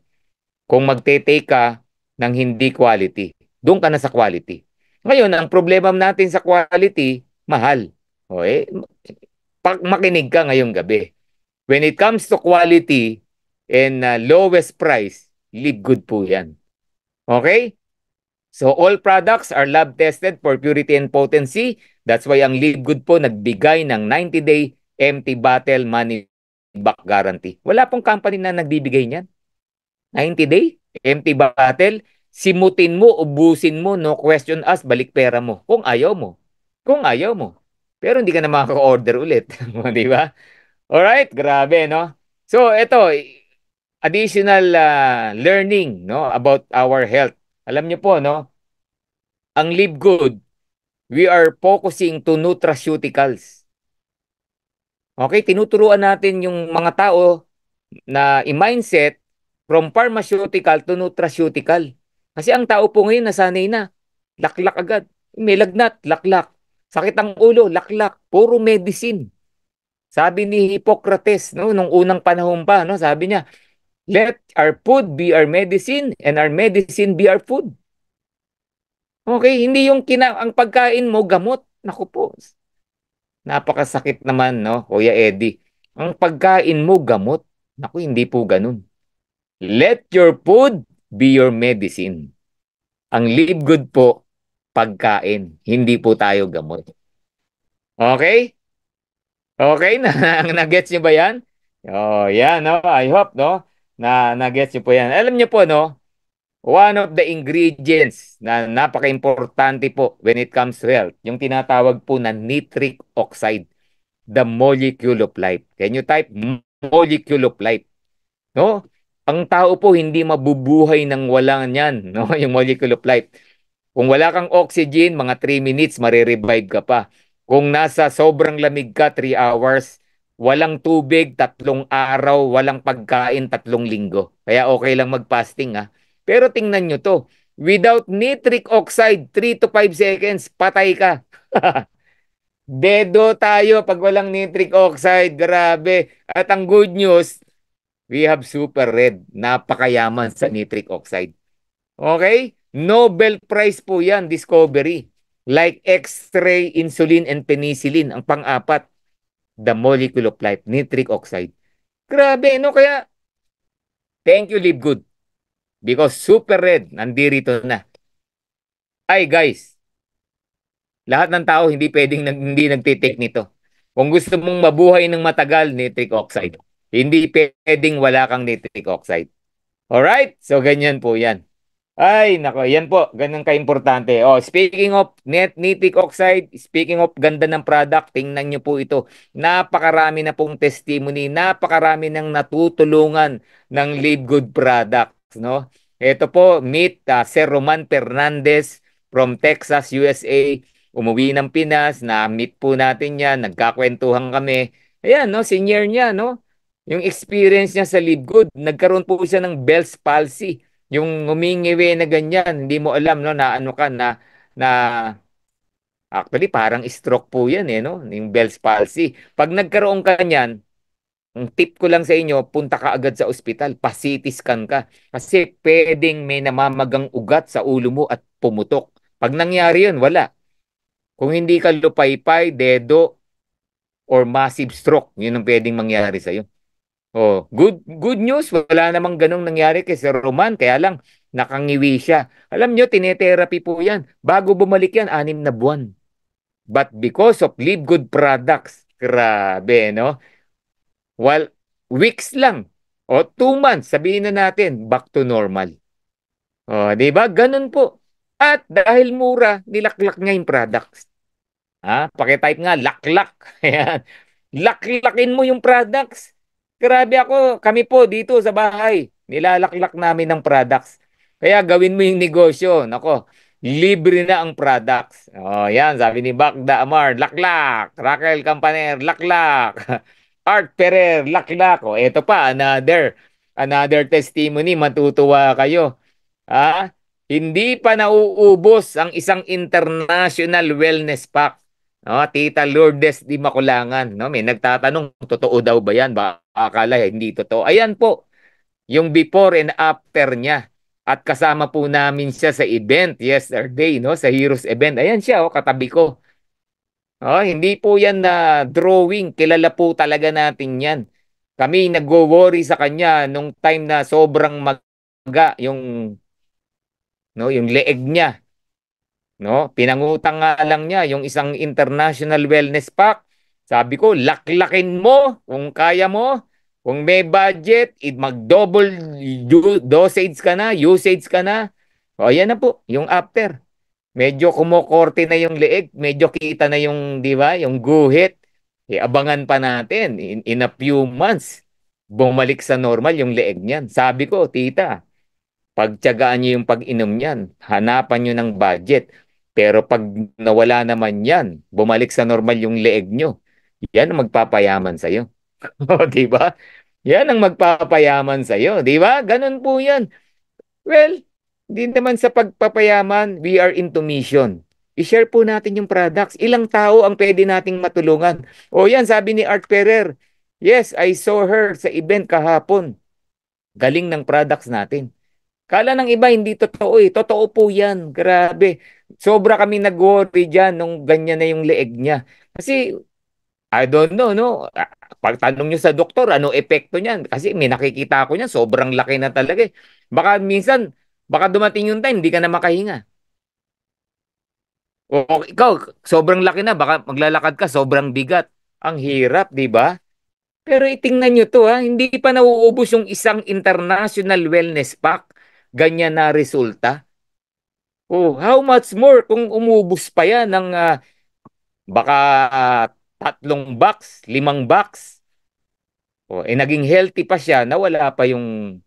B: Kung magte-take ka ng hindi quality, doon ka na sa quality. Ngayon, ang problema natin sa quality, mahal. O oh, eh, makinig ka ngayong gabi. When it comes to quality and uh, lowest price, live good po yan. Okay? So all products are lab tested for purity and potency. That's why ang live good po nagbigay ng 90-day empty bottle money back guarantee. Wala pong company na nagbibigay niyan. 90-day empty bottle, simutin mo, ubusin mo, no question us, balik pera mo. Kung ayaw mo. Kung ayaw mo. Pero hindi ka na makaka-order ulit. [laughs] di ba? All right, grabe, no? So, ito, additional uh, learning, no, about our health. Alam niyo po, no? Ang Live Good, we are focusing to nutraceuticals. Okay, tinuturuan natin yung mga tao na i-mindset from pharmaceutical to nutraceutical. Kasi ang tao po ngayon nasanay na. Laklak agad. May lagnat, laklak. Sakit ang ulo, laklak. Puro medicine. Sabi ni Hippocrates no nung unang panahon pa no, sabi niya, let our food be our medicine and our medicine be our food. Okay, hindi yung kina ang pagkain mo gamot. Naku po. Napakasakit naman no, Kuya Eddie. Ang pagkain mo gamot. Naku, hindi po ganoon. Let your food be your medicine. Ang live good po pagkain, hindi po tayo gamot. Okay? Okay [laughs] na, na-gets niyo ba 'yan? Oh, yeah, no. I hope no na na-gets niyo po 'yan. Alam niyo po no, one of the ingredients na napaka-importante po when it comes to health, yung tinatawag po na nitric oxide, the molecule of life. Can you type molecule of life? No? Ang tao po hindi mabubuhay nang walang niyan, [laughs] no? Yung molecule of life. Kung wala kang oxygen, mga 3 minutes, marerevive ka pa. Kung nasa sobrang lamig ka, 3 hours. Walang tubig, tatlong araw. Walang pagkain, tatlong linggo. Kaya okay lang mag-fasting ha. Pero tingnan nyo to. Without nitric oxide, 3 to 5 seconds, patay ka. [laughs] Dedo tayo pag walang nitric oxide. Grabe. At ang good news, we have super red. Napakayaman sa nitric oxide. Okay? Nobel Prize po yan, discovery. Like X-ray, insulin, and penicillin. Ang pang-apat, the molecule of life, nitric oxide. Grabe, no? Kaya, thank you, Live Good. Because super red, nandirito na. Ay, guys, lahat ng tao hindi pwedeng hindi nagtitake nito. Kung gusto mong mabuhay ng matagal, nitric oxide. Hindi pwedeng wala kang nitric oxide. Alright? So, ganyan po yan. Ay, nako, yan po, ganun ka-importante. Oh, speaking of net nitric oxide, speaking of ganda ng product, tingnan nyo po ito. Napakarami na pong testimony, napakarami ng natutulungan ng Live Good Products, no? Ito po, meet uh, Sir Roman Fernandez from Texas, USA. Umuwi ng Pinas, na-meet po natin yan, nagkakwentuhan kami. Ayan, no, senior niya, no? Yung experience niya sa Live Good, nagkaroon po siya ng Bell's Palsy yung humingiwi na ganyan, hindi mo alam no na ano ka na na actually parang stroke po 'yan eh no, yung Bell's palsy. Pag nagkaroon ka niyan, ang tip ko lang sa inyo, punta ka agad sa ospital, pa-CT scan ka kasi pwedeng may namamagang ugat sa ulo mo at pumutok. Pag nangyari 'yun, wala. Kung hindi ka lupaypay, dedo, or massive stroke, yun ang pwedeng mangyari sa'yo. Oh, good good news, wala namang ganong nangyari kay Sir Roman, kaya lang nakangiwi siya. Alam niyo, tinetherapy po 'yan. Bago bumalik 'yan, anim na buwan. But because of Live Good products, grabe, no? Well, weeks lang o two months, sabihin na natin, back to normal. O, di ba? Ganun po. At dahil mura, nilaklak nga yung products. Ha? Ah, pakitype nga, laklak. [laughs] Ayan. Laklakin mo yung products Grabe ako, kami po dito sa bahay, nilalaklak namin ng products. Kaya gawin mo yung negosyo. Nako, libre na ang products. Oh, yan, sabi ni Bakda Amar, laklak. Raquel Campaner, laklak. [laughs] Art Perer, laklak. Oh, eto pa, another, another testimony. Matutuwa kayo. Ah, hindi pa nauubos ang isang international wellness pack. No, Tita Lourdes Di Makulangan, no? May nagtatanong, totoo daw ba 'yan? Ba akala hindi totoo. Ayan po, yung before and after niya. At kasama po namin siya sa event yesterday, no? Sa Heroes event. Ayan siya, oh, katabi ko. Oh, hindi po yan na drawing. Kilala po talaga natin yan. Kami nag-worry sa kanya nung time na sobrang maga yung no, yung leeg niya. No, pinangutang nga lang niya yung isang international wellness pack sabi ko, laklakin mo kung kaya mo. Kung may budget, mag-double dosage ka na, usage ka na. O, yan na po, yung after. Medyo kumukorte na yung leeg, medyo kita na yung, di ba, yung guhit. E, abangan pa natin, in, in a few months, bumalik sa normal yung leeg niyan. Sabi ko, tita, pagtyagaan niyo yung pag-inom niyan, hanapan niyo ng budget. Pero pag nawala naman yan, bumalik sa normal yung leeg niyo, yan ang magpapayaman sa iyo. [laughs] o, oh, di ba? Yan ang magpapayaman sa iyo, di ba? Ganun po 'yan. Well, hindi naman sa pagpapayaman, we are into mission. I-share po natin yung products. Ilang tao ang pwede nating matulungan? O yan, sabi ni Art Ferrer, yes, I saw her sa event kahapon. Galing ng products natin. Kala ng iba, hindi totoo eh. Totoo po yan. Grabe. Sobra kami nag-worry dyan nung ganyan na yung leeg niya. Kasi I don't know, no? Ah, pagtanong nyo sa doktor, ano epekto niyan? Kasi may nakikita ako niyan, sobrang laki na talaga eh. Baka minsan, baka dumating yung time, hindi ka na makahinga. O ikaw, sobrang laki na, baka maglalakad ka, sobrang bigat. Ang hirap, di ba? Pero itingnan nyo to, ha? hindi pa nauubos yung isang international wellness pack. Ganyan na resulta. Oh, how much more kung umubos pa yan ng uh, baka uh, tatlong box, limang box. O, eh, naging healthy pa siya na wala pa yung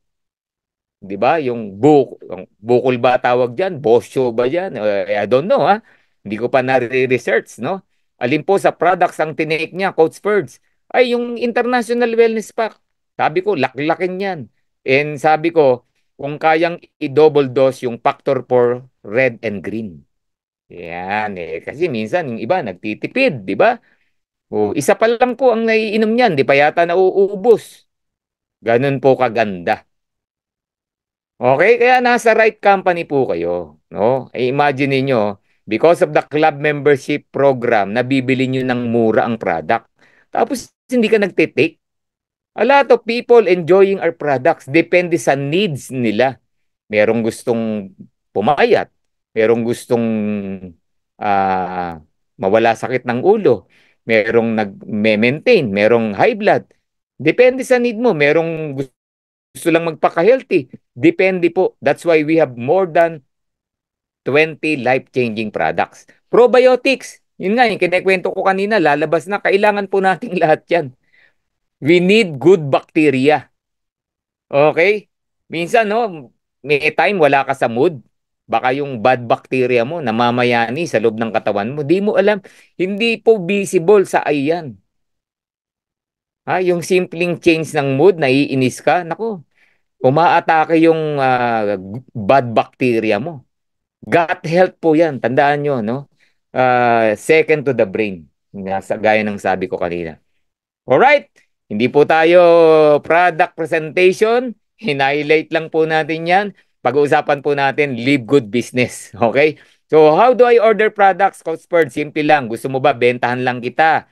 B: 'di ba? Yung buk bukol ba tawag diyan? Bosyo ba diyan? Eh, I don't know ha. Ah. Hindi ko pa na-research, no? Alin po sa products ang tinake niya, Coach Ferds? Ay, yung International Wellness Pack. Sabi ko, laklakin yan. And sabi ko, kung kayang i-double dose yung factor for red and green. Yan eh. Kasi minsan yung iba nagtitipid, di ba? Oh, isa pa lang po ang naiinom niyan, di pa yata nauubos. Ganun po kaganda. Okay, kaya nasa right company po kayo, no? E imagine niyo, because of the club membership program, nabibili niyo ng mura ang product. Tapos hindi ka nagte-take. A lot of people enjoying our products depende sa needs nila. Merong gustong pumayat, merong gustong uh, mawala sakit ng ulo, merong nag-maintain, merong high blood. Depende sa need mo, merong gusto lang magpaka-healthy. Depende po. That's why we have more than 20 life-changing products. Probiotics, yun nga, yung kinikwento ko kanina, lalabas na, kailangan po nating [laughs] lahat yan. We need good bacteria. Okay? Minsan, no, may time wala ka sa mood, Baka yung bad bacteria mo namamayani sa loob ng katawan mo. Di mo alam. Hindi po visible sa ayan. Ha? Yung simpleng change ng mood, naiinis ka. Nako, umaatake yung uh, bad bacteria mo. Gut health po yan. Tandaan niyo, no? Uh, second to the brain. Nasa, gaya ng sabi ko kanina. All right. Hindi po tayo product presentation. Hinighlight lang po natin yan. Pag-uusapan po natin, live good business. [laughs] Okay? So, how do I order products, Coach Bird? Simple lang. Gusto mo ba, bentahan lang kita?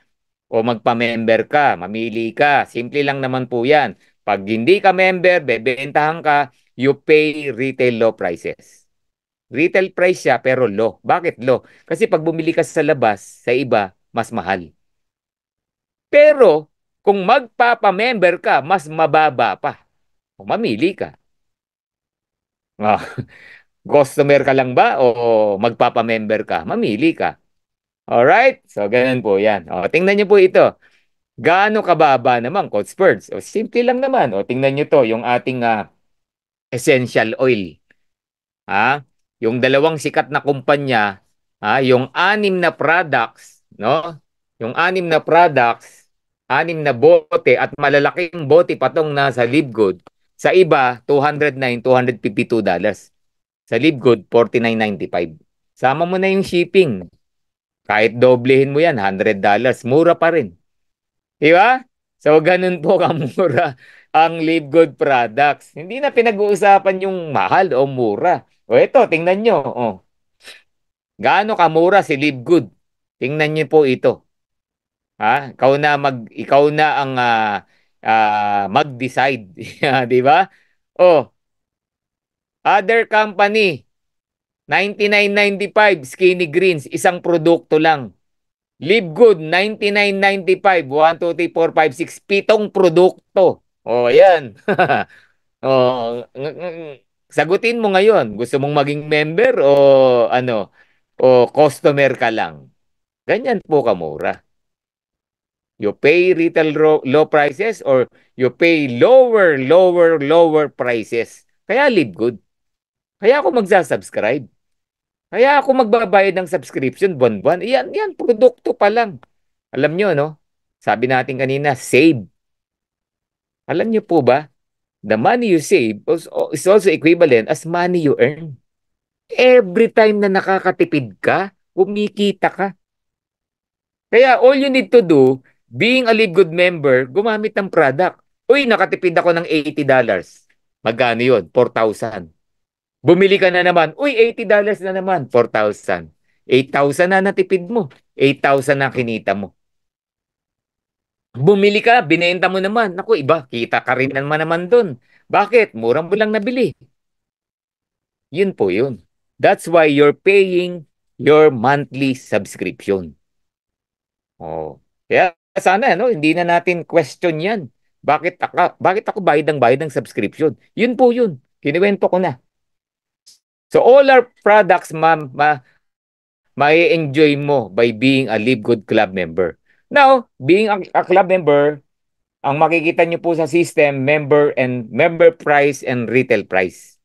B: O magpa-member ka, mamili ka. Simple lang naman po yan. Pag hindi ka member, bebentahan ka, you pay retail low prices. Retail price siya, pero low. Bakit low? Kasi pag bumili ka sa labas, sa iba, mas mahal. Pero, kung magpapa-member ka, mas mababa pa. O mamili ka. Ah, customer ka lang ba o magpapa-member ka? Mamili ka. All right? So, ganun po yan. Oh, tingnan niyo po ito. Gaano kababa naman, Coach Birds? O, simple lang naman. O, tingnan niyo to, yung ating uh, essential oil. Ha? Ah, yung dalawang sikat na kumpanya, ha? Ah, yung anim na products, no? Yung anim na products, anim na bote at malalaking bote patong nasa Libgood sa iba, 209, 252 dollars. Sa Libgood, 49.95. Sama mo na yung shipping. Kahit doblehin mo yan, 100 dollars. Mura pa rin. Di ba? So, ganun po kamura ang Libgood products. Hindi na pinag-uusapan yung mahal o mura. O ito, tingnan nyo. Oh. Gaano kamura si Libgood? Tingnan nyo po ito. Ha? Ikaw na mag ikaw na ang uh, uh, mag-decide, [laughs] 'di ba? Oh. Other company 99.95 skinny greens, isang produkto lang. Live Good 99.95 1 2 3 4 5 6 pitong produkto. Oh, ayan. [laughs] oh, sagutin mo ngayon, gusto mong maging member o ano? O customer ka lang. Ganyan po kamura. You pay retail low prices or you pay lower, lower, lower prices. Kaya live good. Kaya ako magsasubscribe. Kaya ako magbabayad ng subscription buwan-buwan. Yan, yan, produkto pa lang. Alam nyo, no? Sabi natin kanina, save. Alam nyo po ba? The money you save is also equivalent as money you earn. Every time na nakakatipid ka, kumikita ka. Kaya all you need to do being a Live Good member, gumamit ng product. Uy, nakatipid ako ng $80. Magkano yun? 4,000. Bumili ka na naman. Uy, $80 na naman. 4,000. 8,000 na natipid mo. 8,000 na kinita mo. Bumili ka, binenta mo naman. Naku, iba, kita ka rin naman naman dun. Bakit? Murang mo lang nabili. Yun po yun. That's why you're paying your monthly subscription. Oh. Yeah sana no, hindi na natin question 'yan. Bakit ako bakit ako bayad ng bayad ng subscription? Yun po 'yun. Kinuwento ko na. So all our products ma, ma mai-enjoy mo by being a Live Good Club member. Now, being a, a club member, ang makikita nyo po sa system, member and member price and retail price.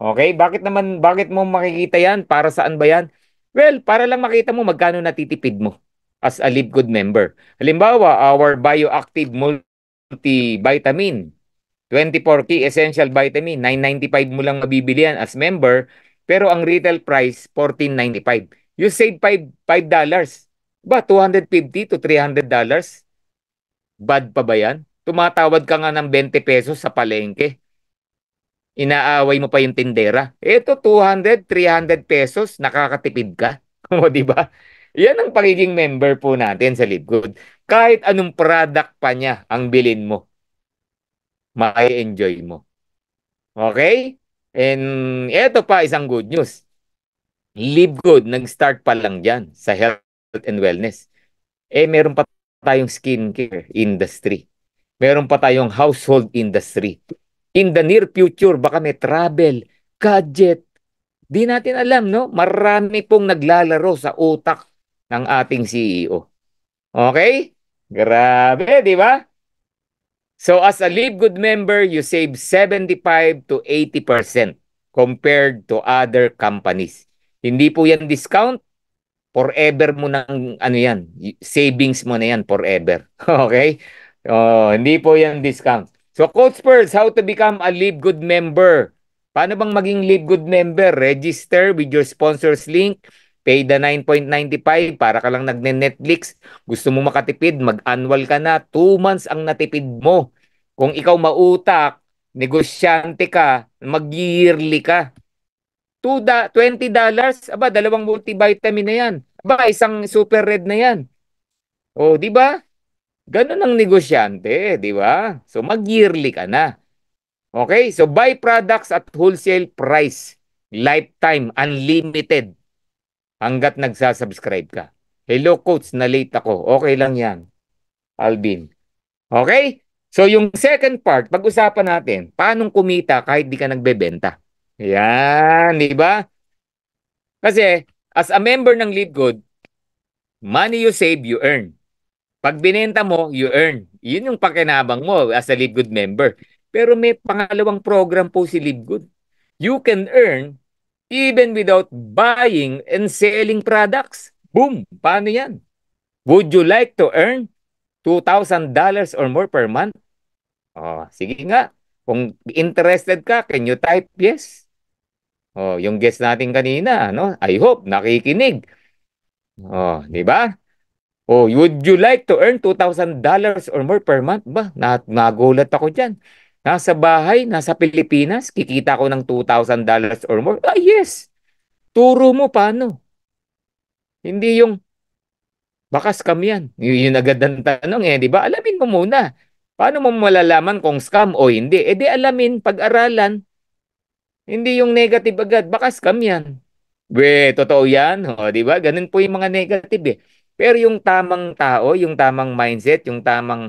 B: Okay? Bakit naman, bakit mo makikita yan? Para saan ba yan? Well, para lang makita mo magkano natitipid mo as a LiveGood member. Halimbawa, our bioactive multivitamin, 24K essential vitamin, 995 mo lang mabibili yan as member, pero ang retail price, 1495. You save 5 $5. dollars. Ba, 250 to 300 dollars? Bad pa ba yan? Tumatawad ka nga ng 20 pesos sa palengke. Inaaway mo pa yung tindera. Ito, 200, 300 pesos, nakakatipid ka. [laughs] o, di ba? Yan ang pagiging member po natin sa Libgood. Kahit anong product pa niya ang bilin mo, maki-enjoy mo. Okay? And eto pa isang good news. Libgood, nag-start pa lang dyan sa health and wellness. Eh, meron pa tayong skincare industry. Meron pa tayong household industry. In the near future, baka may travel, gadget. Di natin alam, no? Marami pong naglalaro sa utak ng ating CEO. Okay? Grabe, di ba? So as a Live Good member, you save 75 to 80% compared to other companies. Hindi po yan discount. Forever mo nang ano yan, savings mo na yan forever. [laughs] okay? Oh, hindi po yan discount. So Coach Pearls, how to become a Live Good member? Paano bang maging Live Good member? Register with your sponsors link Pay the 9.95 para ka lang nagne-Netflix. Gusto mo makatipid, mag-annual ka na. 2 months ang natipid mo. Kung ikaw mautak, negosyante ka, mag-yearly ka. Two da- $20, aba, dalawang multivitamin na yan. Aba, isang super red na yan. O, oh, di ba? Ganun ang negosyante, di ba? So, mag-yearly ka na. Okay? So, buy products at wholesale price. Lifetime, unlimited hanggat nagsasubscribe ka. Hello coach, na late ako. Okay lang yan. Alvin. Okay? So yung second part, pag-usapan natin, paano kumita kahit di ka nagbebenta? Yan, di ba? Kasi as a member ng LiveGood, money you save, you earn. Pag binenta mo, you earn. Yun yung pakinabang mo as a LiveGood member. Pero may pangalawang program po si LiveGood. You can earn even without buying and selling products. Boom! Paano yan? Would you like to earn $2,000 or more per month? Oh, sige nga. Kung interested ka, can you type yes? Oh, yung guest natin kanina, no? I hope nakikinig. Oh, di ba? Oh, would you like to earn $2,000 or more per month ba? Na nagulat ako diyan. Nasa bahay, nasa Pilipinas, kikita ko ng $2,000 dollars or more. Ah, yes. Turo mo paano. Hindi yung, bakas scam yan. Y- yun agad ang tanong eh, di ba? Alamin mo muna. Paano mo malalaman kung scam o hindi? E di alamin, pag-aralan. Hindi yung negative agad, bakas scam yan. We, totoo yan. O, di ba? Ganun po yung mga negative eh. Pero yung tamang tao, yung tamang mindset, yung tamang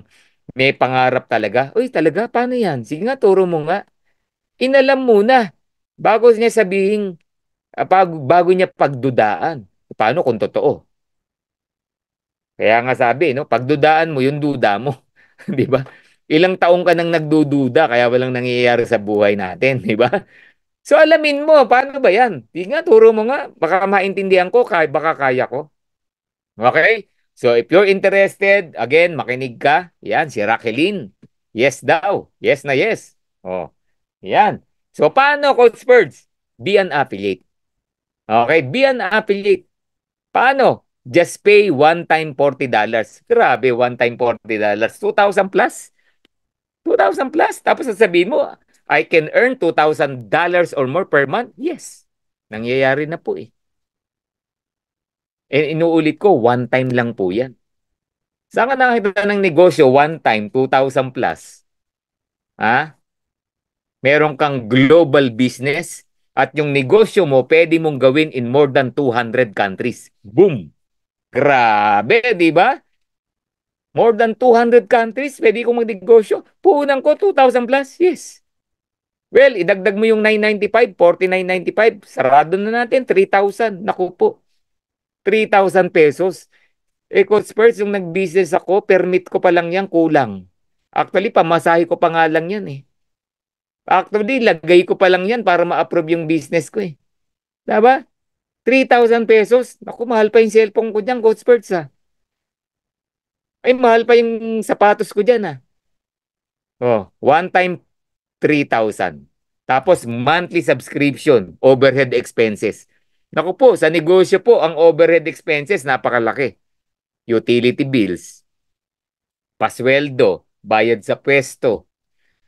B: may pangarap talaga. Uy, talaga? Paano yan? Sige nga, turo mo nga. Inalam muna bago niya sabihin, ah, bago, niya pagdudaan. Paano kung totoo? Kaya nga sabi, no, pagdudaan mo, yung duda mo. [laughs] di ba? Ilang taong ka nang nagdududa, kaya walang nangyayari sa buhay natin, [laughs] di ba? So alamin mo, paano ba yan? Di nga, turo mo nga. Baka maintindihan ko, kaya, baka kaya ko. Okay? So if you're interested, again, makinig ka. Yan, si Raqueline. Yes daw. Yes na yes. Oh. Yan. So paano, Coach Birds? Be an affiliate. Okay, be an affiliate. Paano? Just pay one time $40. Grabe, one time $40. 2,000 plus? 2,000 plus. Tapos sasabihin mo, I can earn $2,000 or more per month. Yes. Nangyayari na po eh. And eh, inuulit ko, one time lang po yan. Saan ka nakakita ng negosyo one time, 2,000 plus? Ha? Meron kang global business at yung negosyo mo pwede mong gawin in more than 200 countries. Boom! Grabe, di ba? More than 200 countries, pwede kong magnegosyo. Puunan ko, 2,000 plus, yes. Well, idagdag mo yung 995, 4995, sarado na natin, 3,000. Naku po. 3,000 pesos. Eh, Coach Spurs, yung nag-business ako, permit ko pa lang yan, kulang. Actually, pamasahe ko pa nga lang yan eh. Actually, lagay ko pa lang yan para ma-approve yung business ko eh. Diba? 3,000 pesos. Naku, mahal pa yung cellphone ko dyan, Coach Spurs ah. Ay, mahal pa yung sapatos ko dyan ah. Oh, one time, 3,000. Tapos monthly subscription, overhead expenses. Naku po, sa negosyo po, ang overhead expenses napakalaki. Utility bills, pasweldo, bayad sa pwesto,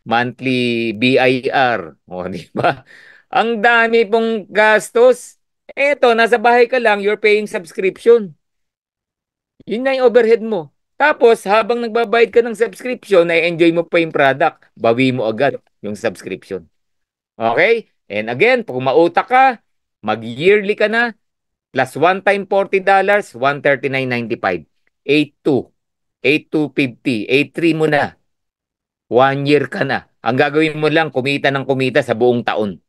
B: monthly BIR, o oh, [laughs] di ba? Ang dami pong gastos. Eto, nasa bahay ka lang, you're paying subscription. Yun na yung overhead mo. Tapos, habang nagbabayad ka ng subscription, na-enjoy mo pa yung product, bawi mo agad yung subscription. Okay? And again, kung mautak ka, Mag-yearly ka na, plus one time $40, $139.95. 8.2. 8.250. 8.3 mo na. One year ka na. Ang gagawin mo lang, kumita ng kumita sa buong taon.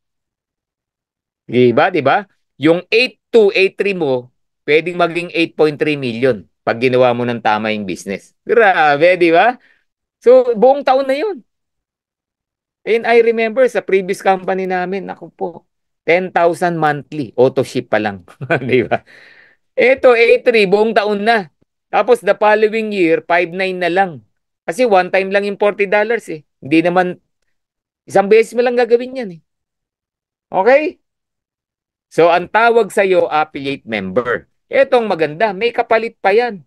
B: Diba? Diba? Yung 8,283 mo, pwedeng maging 8.3 million pag ginawa mo ng tama yung business. Grabe, di ba? So, buong taon na yun. And I remember sa previous company namin, ako po, 10,000 monthly. Auto-ship pa lang. [laughs] Di ba? Ito, A3, buong taon na. Tapos the following year, 5.9 na lang. Kasi one time lang yung 40 dollars eh. Hindi naman, isang beses mo lang gagawin yan eh. Okay? So, ang tawag sa'yo, affiliate member. Etong maganda, may kapalit pa yan.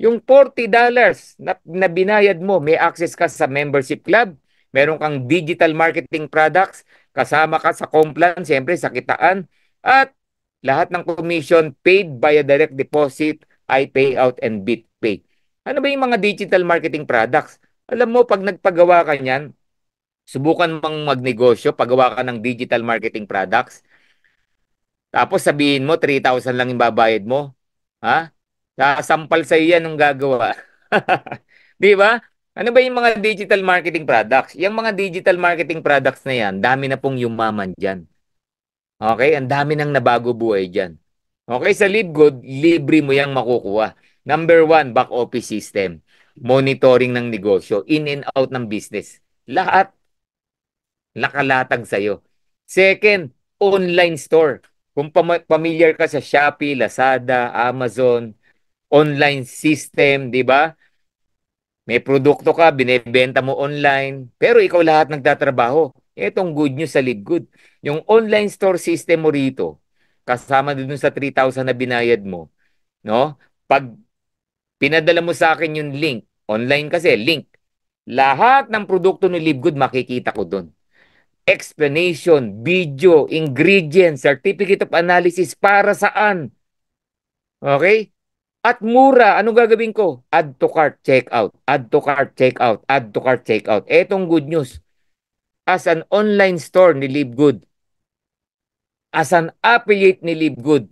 B: Yung 40 dollars na, na binayad mo, may access ka sa membership club, meron kang digital marketing products, Kasama ka sa complan, siyempre sa kitaan. At lahat ng commission paid via direct deposit, ay iPayout, and bit pay. Ano ba yung mga digital marketing products? Alam mo, pag nagpagawa ka niyan, subukan mong magnegosyo, pagawa ka ng digital marketing products, tapos sabihin mo, 3,000 lang yung babayad mo. Ha? Sasampal sa iyo yan ang gagawa. [laughs] Di ba? Ano ba yung mga digital marketing products? Yung mga digital marketing products na yan, dami na pong yumaman dyan. Okay? Ang dami nang nabago buhay dyan. Okay? Sa LiveGood, libre mo yang makukuha. Number one, back office system. Monitoring ng negosyo. In and out ng business. Lahat. Nakalatag sa'yo. Second, online store. Kung pam- familiar ka sa Shopee, Lazada, Amazon, online system, di ba? May produkto ka, binebenta mo online, pero ikaw lahat nagtatrabaho. Itong good news sa Good. Yung online store system mo rito, kasama din sa 3,000 na binayad mo, no? Pag pinadala mo sa akin yung link, online kasi, link, lahat ng produkto ni Good makikita ko doon. explanation, video, ingredients, certificate of analysis para saan. Okay? at mura, anong gagawin ko? Add to cart, check out. Add to cart, check out. Add to cart, check out. Etong good news. As an online store ni Livegood, as an affiliate ni Livegood,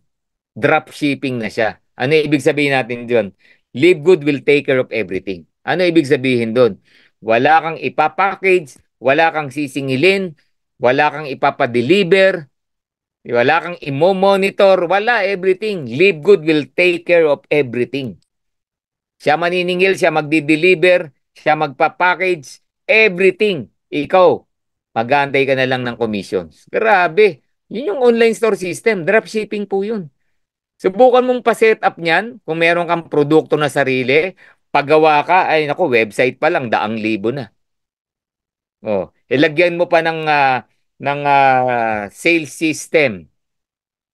B: drop shipping na siya. Ano ibig sabihin natin doon? Livegood will take care of everything. Ano ibig sabihin doon? Wala kang ipapackage, wala kang sisingilin, wala kang ipapadeliver, wala kang imo-monitor, wala everything. Live Good will take care of everything. Siya maniningil, siya magdi-deliver, siya magpa-package, everything. Ikaw, mag-aantay ka na lang ng commissions. Grabe. Yun yung online store system. Dropshipping po yun. Subukan mong pa-set up niyan kung meron kang produkto na sarili. Paggawa ka, ay nako, website pa lang, daang libo na. Oh, ilagyan mo pa ng uh, ng uh, sales system,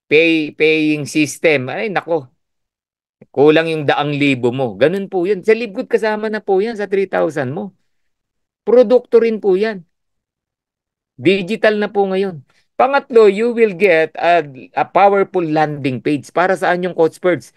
B: pay paying system. Ay nako. Kulang yung daang libo mo. Ganun po 'yun. Sa libgod kasama na po 'yan sa 3,000 mo. Produkto rin po 'yan. Digital na po ngayon. Pangatlo, you will get a, a powerful landing page. Para saan yung Coachbirds?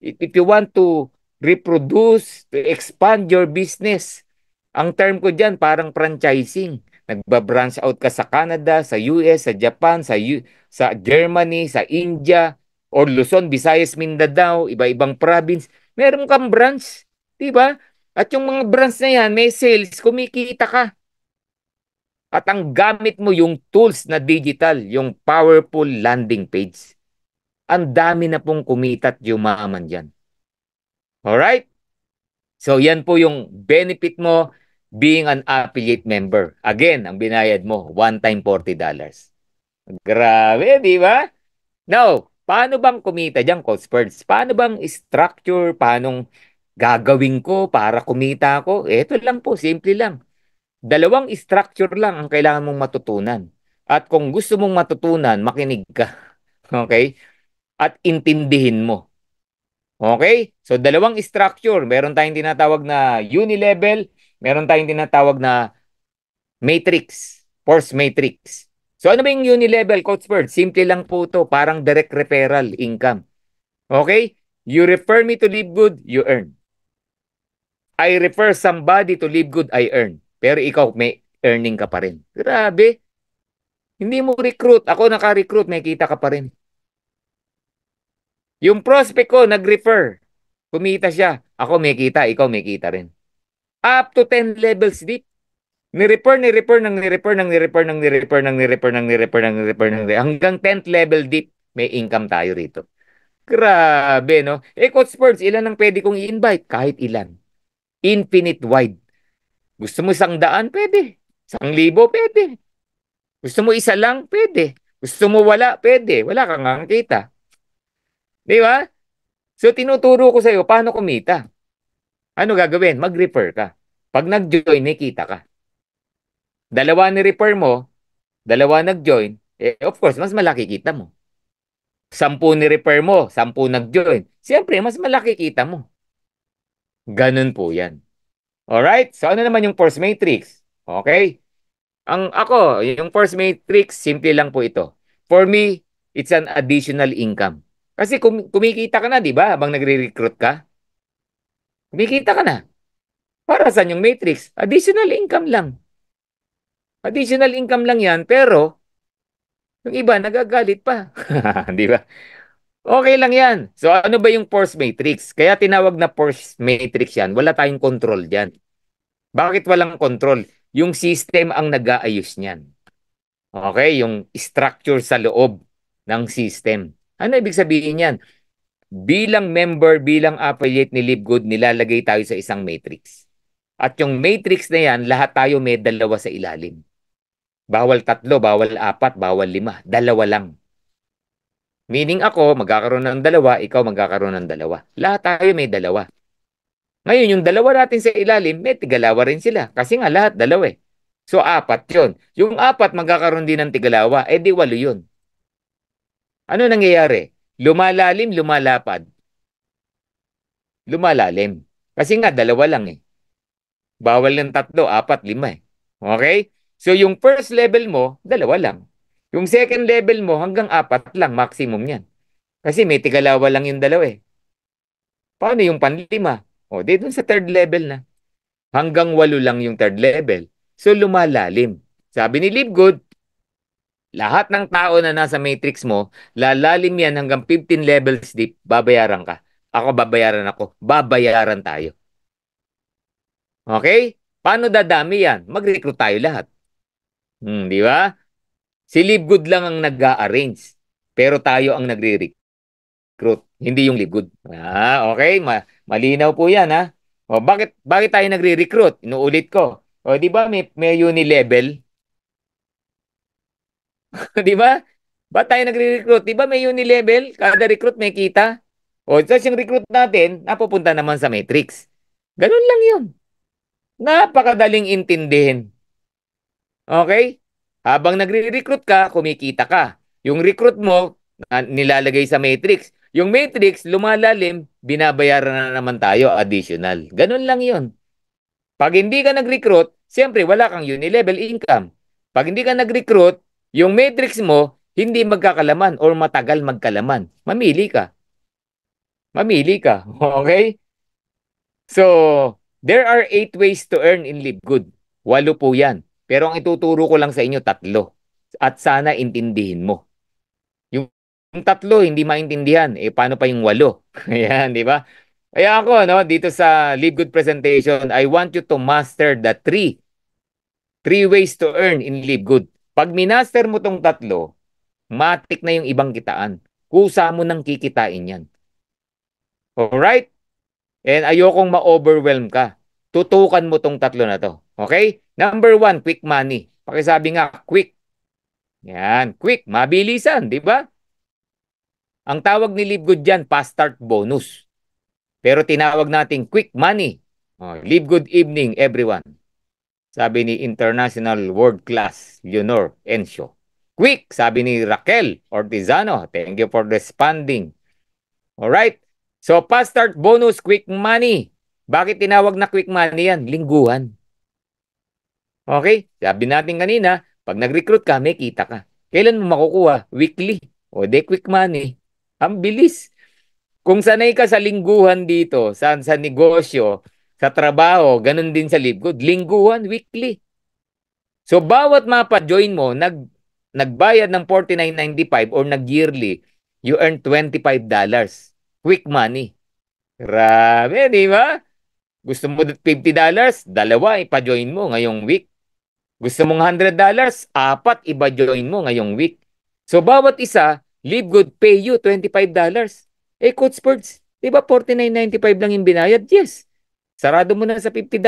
B: If, if you want to reproduce, to expand your business, ang term ko dyan, parang franchising nagba-branch out ka sa Canada, sa US, sa Japan, sa, U- sa Germany, sa India, or Luzon, Visayas, Mindanao, iba-ibang province. Meron kang branch, di ba? At yung mga branch na yan, may sales, kumikita ka. At ang gamit mo yung tools na digital, yung powerful landing page. Ang dami na pong kumitat yumaman diyan. All right? So yan po yung benefit mo being an affiliate member. Again, ang binayad mo, one-time $40. Grabe, di ba? Now, paano bang kumita dyan, Cosperds? Paano bang structure? Paanong gagawin ko para kumita ako? Ito lang po, simple lang. Dalawang structure lang ang kailangan mong matutunan. At kung gusto mong matutunan, makinig ka. [laughs] Okay? At intindihin mo. Okay? So, dalawang structure. Meron tayong tinatawag na unilevel meron tayong tinatawag na matrix, force matrix. So ano ba yung unilevel, Coach Bird? Simple lang po to, parang direct referral income. Okay? You refer me to live good, you earn. I refer somebody to live good, I earn. Pero ikaw, may earning ka pa rin. Grabe. Hindi mo recruit. Ako naka-recruit, may kita ka pa rin. Yung prospect ko, nag-refer. Kumita siya. Ako may kita, ikaw may kita rin. Up to 10 levels deep. Ni-repair, ni-repair, nang ni-repair, nang ni-repair, nang ni-repair, nang ni-repair, nang ni-repair, nang ni-repair, nang ni-repair. Hanggang 10th level deep, may income tayo rito. Grabe, no? Eh, Coach Sports, ilan ang pwede kong i-invite? Kahit ilan. Infinite wide. Gusto mo isang daan? Pwede. Isang libo? Pwede. Gusto mo isa lang? Pwede. Gusto mo wala? Pwede. Wala kang nga kita. Di ba? So, tinuturo ko sa iyo, paano kumita? Ano gagawin? Mag-refer ka. Pag nag-join, may kita ka. Dalawa ni refer mo, dalawa nag-join, eh of course, mas malaki kita mo. Sampu ni refer mo, sampu nag-join. Siyempre, mas malaki kita mo. Ganun po yan. Alright? So ano naman yung force matrix? Okay? Ang ako, yung force matrix, simple lang po ito. For me, it's an additional income. Kasi kum- kumikita ka na, di ba? Habang nagre-recruit ka. Kumikita ka na. Para saan yung matrix? Additional income lang. Additional income lang yan, pero yung iba nagagalit pa. [laughs] Di ba? Okay lang yan. So ano ba yung force matrix? Kaya tinawag na force matrix yan. Wala tayong control dyan. Bakit walang control? Yung system ang nag-aayos niyan. Okay? Yung structure sa loob ng system. Ano ibig sabihin yan? bilang member, bilang affiliate ni Live nilalagay tayo sa isang matrix. At yung matrix na yan, lahat tayo may dalawa sa ilalim. Bawal tatlo, bawal apat, bawal lima. Dalawa lang. Meaning ako, magkakaroon ng dalawa, ikaw magkakaroon ng dalawa. Lahat tayo may dalawa. Ngayon, yung dalawa natin sa ilalim, may tigalawa rin sila. Kasi nga, lahat dalawa eh. So, apat yon Yung apat, magkakaroon din ng tigalawa. Eh, di walo yun. Ano nangyayari? Lumalalim, lumalapad. Lumalalim. Kasi nga, dalawa lang eh. Bawal ng tatlo, apat, lima eh. Okay? So yung first level mo, dalawa lang. Yung second level mo, hanggang apat lang, maximum yan. Kasi may tigalawa lang yung dalawa eh. Paano yung panlima? O, di dun sa third level na. Hanggang walo lang yung third level. So lumalalim. Sabi ni Libgood, lahat ng tao na nasa matrix mo, lalalim yan hanggang 15 levels deep, babayaran ka. Ako babayaran ako. Babayaran tayo. Okay? Paano dadami yan? Mag-recruit tayo lahat. Hmm, di ba? Si Live Good lang ang nag-arrange. Pero tayo ang nagre-recruit. Hindi yung Live Good. Ah, okay. Ma malinaw po yan, ha? O, bakit, bakit tayo nagre-recruit? Inuulit ko. O, di ba may, may uni-level? [laughs] 'Di ba? Ba tayo nagre-recruit? 'Di ba may uni-level? Kada recruit may kita. O tapos yung recruit natin, napupunta naman sa matrix. Ganun lang 'yun. Napakadaling intindihin. Okay? Habang nagre-recruit ka, kumikita ka. Yung recruit mo, nilalagay sa matrix. Yung matrix, lumalalim, binabayaran na naman tayo additional. Ganun lang 'yun. Pag hindi ka nag-recruit, siyempre wala kang unilevel income. Pag hindi ka nag-recruit, yung matrix mo, hindi magkakalaman or matagal magkalaman. Mamili ka. Mamili ka. [laughs] Okay? So, there are eight ways to earn in live good. Walo po yan. Pero ang ituturo ko lang sa inyo, tatlo. At sana intindihin mo. Yung, tatlo, hindi maintindihan. Eh, paano pa yung walo? [laughs] Ayan, di ba? Kaya ako, no, dito sa Live Good presentation, I want you to master the three. Three ways to earn in Live Good. Pag minaster mo tong tatlo, matik na yung ibang kitaan. Kusa mo nang kikitain yan. Alright? And ayokong ma-overwhelm ka. Tutukan mo tong tatlo na to. Okay? Number one, quick money. Pakisabi nga, quick. Yan, quick. Mabilisan, di ba? Ang tawag ni Libgood dyan, fast start bonus. Pero tinawag natin quick money. Oh, live good evening, everyone sabi ni International World Class Leonor Encio. Quick, sabi ni Raquel Ortizano. Thank you for responding. All right. So, fast start bonus, quick money. Bakit tinawag na quick money yan? Lingguhan. Okay? Sabi natin kanina, pag nag-recruit ka, may kita ka. Kailan mo makukuha? Weekly. O de quick money. Ang bilis. Kung sanay ka sa lingguhan dito, sa, sa negosyo, sa trabaho, ganun din sa live good. Lingguhan, weekly. So bawat mapa-join mo, nag, nagbayad ng 49.95 or nag-yearly, you earn $25. Quick money. Grabe, di ba? Gusto mo $50? Dalawa, ipa-join mo ngayong week. Gusto mong $100? Apat, iba-join mo ngayong week. So bawat isa, Live Good pay you $25. Eh, Coach Sports, di ba 49.95 lang yung binayad? Yes. Sarado mo na sa $50.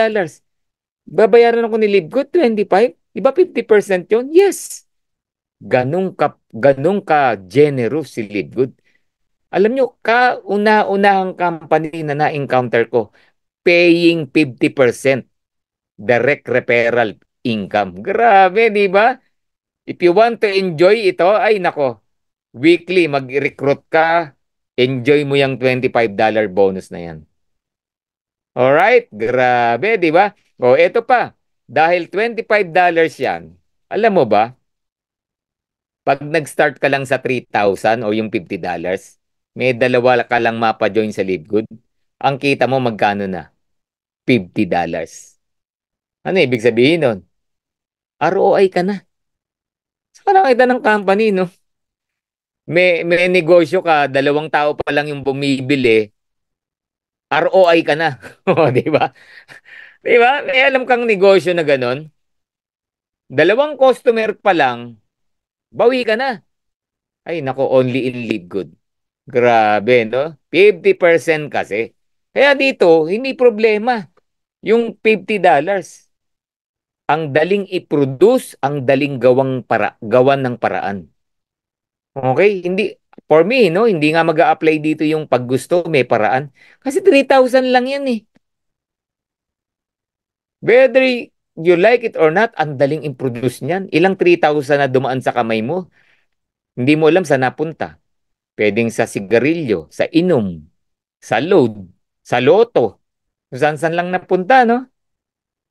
B: Babayaran ako ni LiveGood 25. Iba 50% yon Yes. Ganong ka, ganong ka generous si LiveGood. Alam nyo, kauna-unahang company na na-encounter ko, paying 50% direct referral income. Grabe, di ba? If you want to enjoy ito, ay nako, weekly mag-recruit ka, enjoy mo yung $25 bonus na yan. All right? Grabe, di ba? Oh, ito pa. Dahil $25 dollars yan, alam mo ba, pag nag-start ka lang sa 3,000 o yung $50, dollars, may dalawa ka lang mapa-join sa LiveGood, ang kita mo magkano na? $50. dollars. Ano ibig sabihin nun? ROI ka na. Sa kanakita ng company, no? May, may negosyo ka, dalawang tao pa lang yung bumibili, ROI ka na. [laughs] o, oh, di ba? Di ba? May alam kang negosyo na ganun. Dalawang customer pa lang, bawi ka na. Ay, nako, only in lead good. Grabe, no? 50% kasi. Kaya dito, hindi problema. Yung $50, ang daling i-produce, ang daling gawang para, gawan ng paraan. Okay? Hindi, for me, no, hindi nga mag apply dito yung paggusto, may paraan. Kasi 3,000 lang yan eh. Whether you like it or not, ang daling i-produce niyan. Ilang 3,000 na dumaan sa kamay mo, hindi mo alam saan napunta. Pwedeng sa sigarilyo, sa inom, sa load, sa loto. Saan-saan lang napunta, no?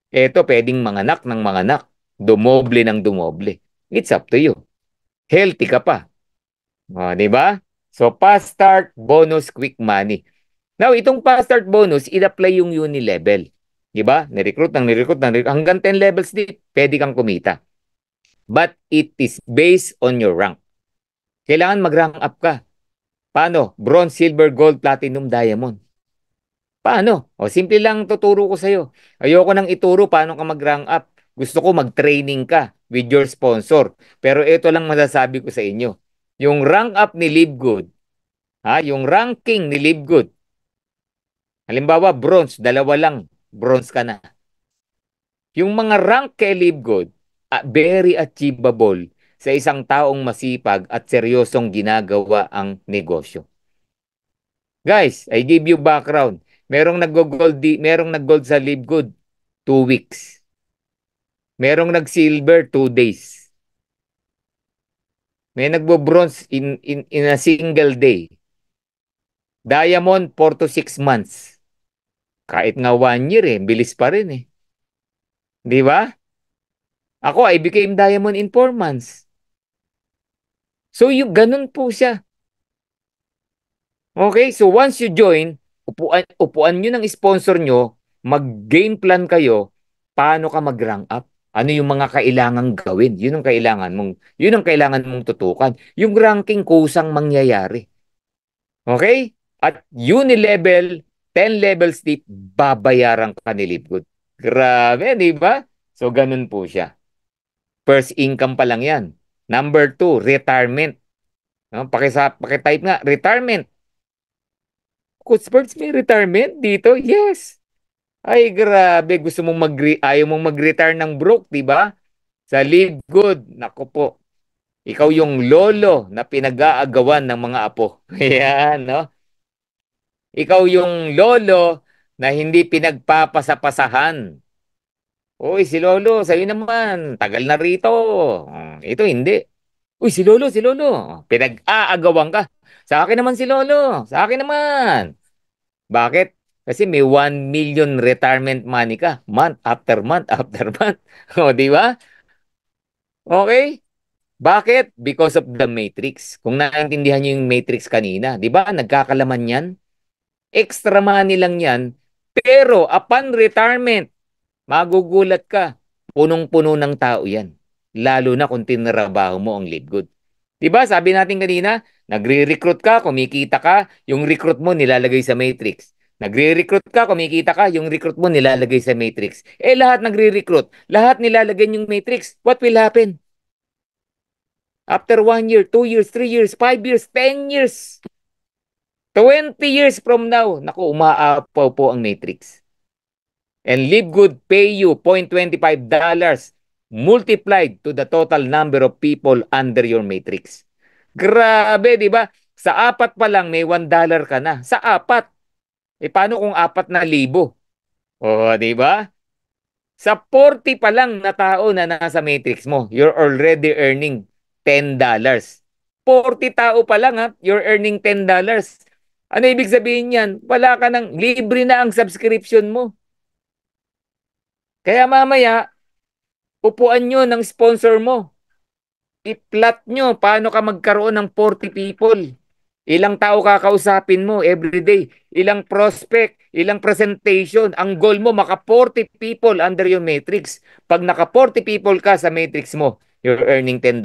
B: Eto, pwedeng manganak ng manganak. Dumoble ng dumoble. It's up to you. Healthy ka pa. Oh, 'di ba? So fast start bonus quick money. Now, itong fast start bonus, i-apply yung uni-level. 'Di ba? Ni-recruit nang ni-recruit nang hanggang 10 levels di, pwede kang kumita. But it is based on your rank. Kailangan mag-rank up ka. Paano? Bronze, silver, gold, platinum, diamond. Paano? O simple lang tuturo ko sa'yo. Ayoko nang ituro paano ka mag-rank up. Gusto ko mag-training ka with your sponsor. Pero ito lang masasabi ko sa inyo. Yung rank up ni Livgood. Ha? Yung ranking ni Livgood. Halimbawa, bronze, dalawa lang. Bronze ka na. Yung mga rank kay Livgood, very achievable sa isang taong masipag at seryosong ginagawa ang negosyo. Guys, I give you background. Merong nag-gold, merong nag-gold sa Livgood, 2 weeks. Merong nag-silver, 2 days. May nagbo-bronze in, in, in a single day. Diamond, 4 to 6 months. Kahit nga 1 year eh, bilis pa rin eh. Di ba? Ako, I became diamond in 4 months. So, yung, ganun po siya. Okay, so once you join, upuan, upuan nyo ng sponsor nyo, mag-game plan kayo, paano ka mag-rank up. Ano yung mga kailangan gawin? Yun ang kailangan mong, yun ang kailangan mong tutukan. Yung ranking kusang mangyayari. Okay? At uni level, 10 levels deep, babayaran ka ni Libgood. Grabe, di ba? So, ganun po siya. First income pa lang yan. Number two, retirement. No, paki paki type nga, retirement. Coach Birds, may retirement dito? Yes. Ay, grabe. Gusto mong mag ayaw mong mag-retire ng broke, di ba? Sa live good. Nako po. Ikaw yung lolo na pinag-aagawan ng mga apo. [laughs] Ayan, no? Ikaw yung lolo na hindi pinagpapasapasahan. Uy, si lolo, sa'yo naman. Tagal na rito. Hmm, ito hindi. Uy, si lolo, si lolo. Pinag-aagawan ka. Sa akin naman si lolo. Sa akin naman. Bakit? Kasi may 1 million retirement money ka month after month [laughs] after month. O, di ba? Okay? Bakit? Because of the matrix. Kung naintindihan niyo yung matrix kanina, di ba? Nagkakalaman yan. Extra money lang yan. Pero upon retirement, magugulat ka. Punong-puno ng tao yan. Lalo na kung tinrabaho mo ang live good. Di ba? Sabi natin kanina, nagre-recruit ka, kumikita ka, yung recruit mo nilalagay sa matrix. Nagre-recruit ka, kumikita ka, yung recruit mo nilalagay sa matrix. Eh lahat nagre-recruit, lahat nilalagay yung matrix. What will happen? After one year, two years, three years, five years, ten years, 20 years from now, naku, umaapaw po ang matrix. And live good pay you $0.25 multiplied to the total number of people under your matrix. Grabe, di ba? Sa apat pa lang may $1 ka na. Sa apat, eh paano kung apat na libo? O, di ba? Sa 40 pa lang na tao na nasa matrix mo, you're already earning $10. 40 tao pa lang ha, you're earning $10. Ano ibig sabihin niyan? Wala ka ng, libre na ang subscription mo. Kaya mamaya, upuan nyo ng sponsor mo. I-plot nyo paano ka magkaroon ng 40 people. Ilang tao kakausapin mo everyday? Ilang prospect? Ilang presentation? Ang goal mo, maka 40 people under your matrix. Pag naka 40 people ka sa matrix mo, you're earning $10.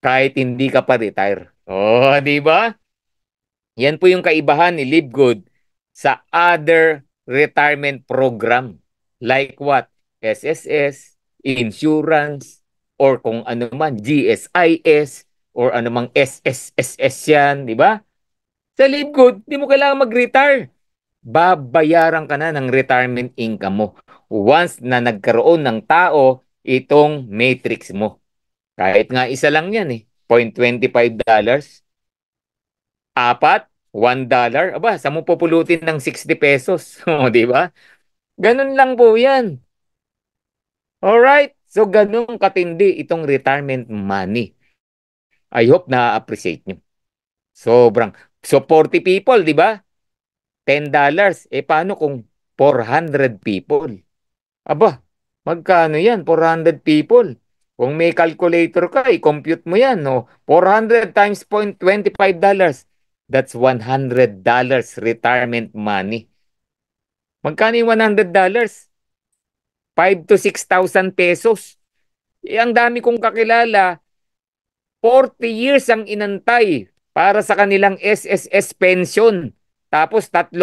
B: Kahit hindi ka pa retire. Oh, [laughs] di ba? Yan po yung kaibahan ni Live Good sa other retirement program. Like what? SSS, insurance, or kung ano man, GSIS, or anumang SSSS yan, di ba? Sa live good, di mo kailangan mag-retire. Babayaran ka na ng retirement income mo once na nagkaroon ng tao itong matrix mo. Kahit nga isa lang yan eh, 0.25 dollars. Apat, 1 dollar. Aba, sa mo populutin ng 60 pesos? [laughs] o, oh, di ba? Ganun lang po yan. Alright, so ganun katindi itong retirement money. I hope na-appreciate nyo. Sobrang. So, 40 people, di ba? $10. Eh, paano kung 400 people? Aba, magkano yan? 400 people. Kung may calculator ka, i-compute mo yan. No? 400 times $25. That's $100 retirement money. Magkano yung $100? 5 to 6,000 pesos. Eh, ang dami kong kakilala 40 years ang inantay para sa kanilang SSS pension. Tapos 3,000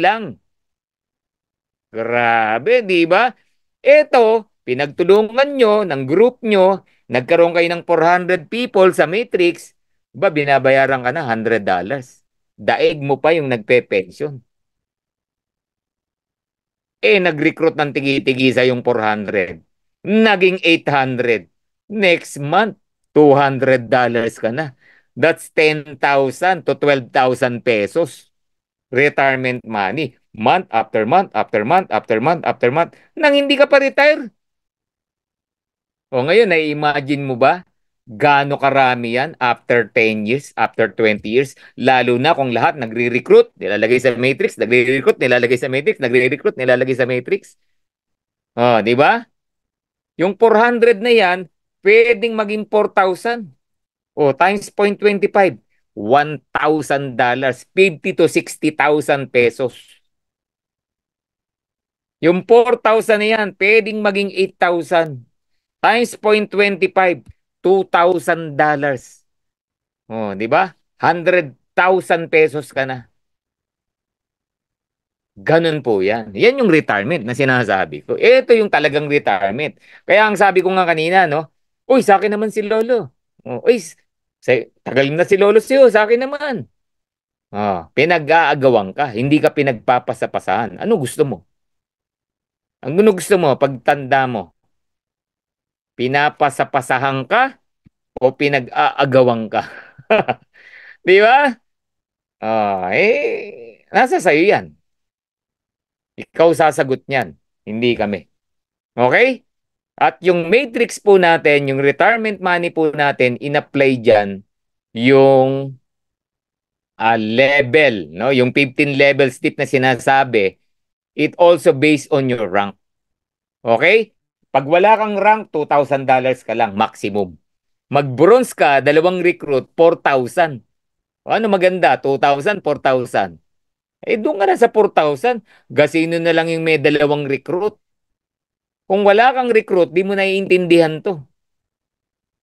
B: lang. Grabe, di ba? Ito, pinagtulungan nyo ng group nyo, nagkaroon kayo ng 400 people sa Matrix, ba binabayaran ka na $100. Daig mo pa yung nagpe-pension. Eh, nag-recruit ng tigi-tigi sa yung 400. Naging 800. Next month, $200 ka na. That's 10,000 to 12,000 pesos retirement money month after month after month after month after month nang hindi ka pa retire. O ngayon, nai-imagine mo ba gaano karami yan after 10 years, after 20 years, lalo na kung lahat nagre-recruit, nilalagay sa matrix, nagre-recruit, nilalagay sa matrix, nagre-recruit, nilalagay sa matrix. Oh, di ba? Yung 400 na yan, pwedeng maging 4,000. O, times 0.25, $1,000, 50 to 60,000 pesos. Yung 4,000 na yan, pwedeng maging 8,000. Times 0.25, $2,000. Oh, di ba? 100,000 pesos ka na. Ganun po yan. Yan yung retirement na sinasabi ko. Ito yung talagang retirement. Kaya ang sabi ko nga kanina, no, Uy, sa akin naman si Lolo. Oh, uy, say, tagal na si Lolo sa'yo, sa akin naman. Ah, pinag-aagawan ka, hindi ka pinagpapasapasahan. Ano gusto mo? Ang ano gusto mo, pagtanda mo, pinapasapasahan ka o pinag-aagawan ka? [laughs] Di ba? Ah, eh, nasa sa'yo yan. Ikaw sasagot niyan, hindi kami. Okay? At yung matrix po natin, yung retirement money po natin, in-apply dyan yung uh, level, no? yung 15 level step na sinasabi, it also based on your rank. Okay? Pag wala kang rank, $2,000 ka lang maximum. Mag-bronze ka, dalawang recruit, 4,000. O ano maganda, 2,000, 4,000. Eh doon ka na sa 4,000. Gasino na lang yung may dalawang recruit. Kung wala kang recruit, di mo naiintindihan to.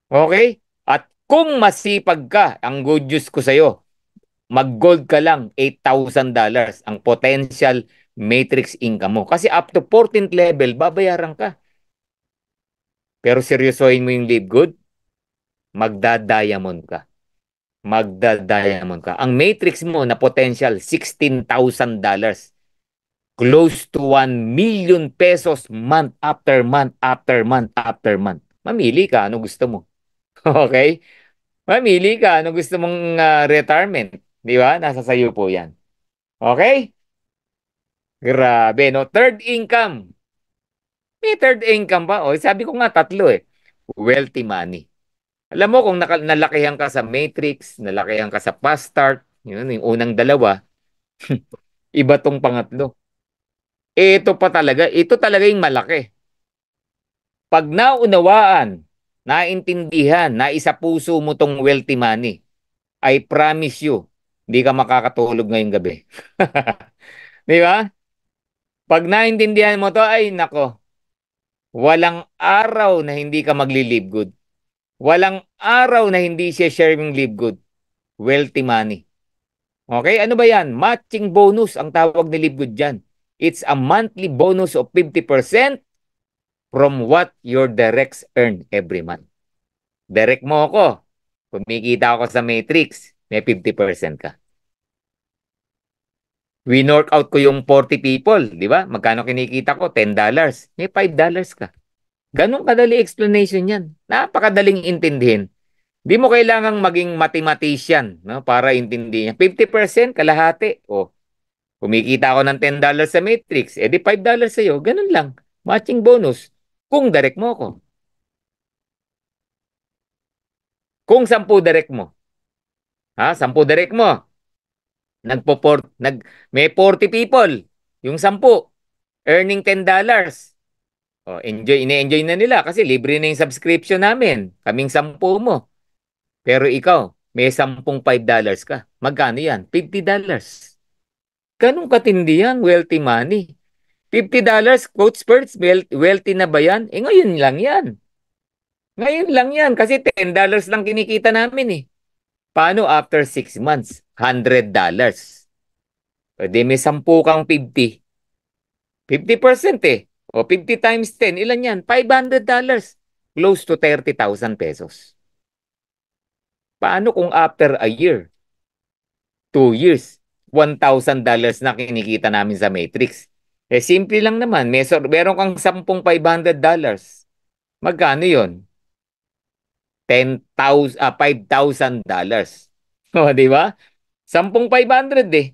B: Okay? At kung masipag ka, ang good news ko sa'yo, mag-gold ka lang, $8,000 ang potential matrix income mo. Kasi up to 14th level, babayaran ka. Pero seryosohin mo yung live good, magda-diamond ka. Magda-diamond ka. Ang matrix mo na potential, $16,000 close to 1 million pesos month after month after month after month. Mamili ka ano gusto mo. [laughs] okay? Mamili ka ano gusto mong uh, retirement, 'di ba? Nasa sayo po 'yan. Okay? Grabe, no? Third income. May third income pa. O, sabi ko nga tatlo eh. Wealthy money. Alam mo kung nalakihan ka sa Matrix, nalakihan ka sa Fast Start, yun, yung unang dalawa, [laughs] iba tong pangatlo. Ito pa talaga, ito talaga yung malaki. Pag naunawaan, naintindihan, na isa puso mo tong wealthy money, I promise you, hindi ka makakatulog ngayong gabi. [laughs] Di ba? Pag naintindihan mo to, ay nako, walang araw na hindi ka magli-live good. Walang araw na hindi siya sharing live good. Wealthy money. Okay, ano ba yan? Matching bonus ang tawag ni live good dyan. It's a monthly bonus of 50% from what your directs earn every month. Direct mo ako. Kumikita ako sa matrix, may 50% ka. We knock out ko yung 40 people, di ba? Magkano kinikita ko? $10. May $5 ka. Ganong kadali explanation yan. Napakadaling intindihin. Di mo kailangang maging mathematician no, para intindihin. 50% kalahati. O, oh, Kumikita ako ng $10 sa Matrix, edi eh $5 sa'yo, ganun lang. Matching bonus, kung direct mo ako. Kung 10 direct mo. Ha? 10 direct mo. Nagpo -port, nag, may 40 people. Yung 10, earning $10. Oh, enjoy, ine-enjoy na nila kasi libre na yung subscription namin. Kaming 10 mo. Pero ikaw, may 10 $5 ka. Magkano yan? $50. Ganun katindi yan, wealthy money. $50 quotes per wealthy na ba yan? Eh ngayon lang yan. Ngayon lang yan kasi $10 lang kinikita namin eh. Paano after 6 months? $100. Pwede may 10 kang 50. 50% eh. O 50 times 10, ilan yan? $500. Close to 30,000 pesos. Paano kung after a year? 2 years? $1,000 dollars na kinikita namin sa Matrix. Eh, simple lang naman. May, meron kang 10,500 dollars. Magkano yun? $10,000, ah, $5,000. [laughs] O, di ba? 10,500 $500 eh.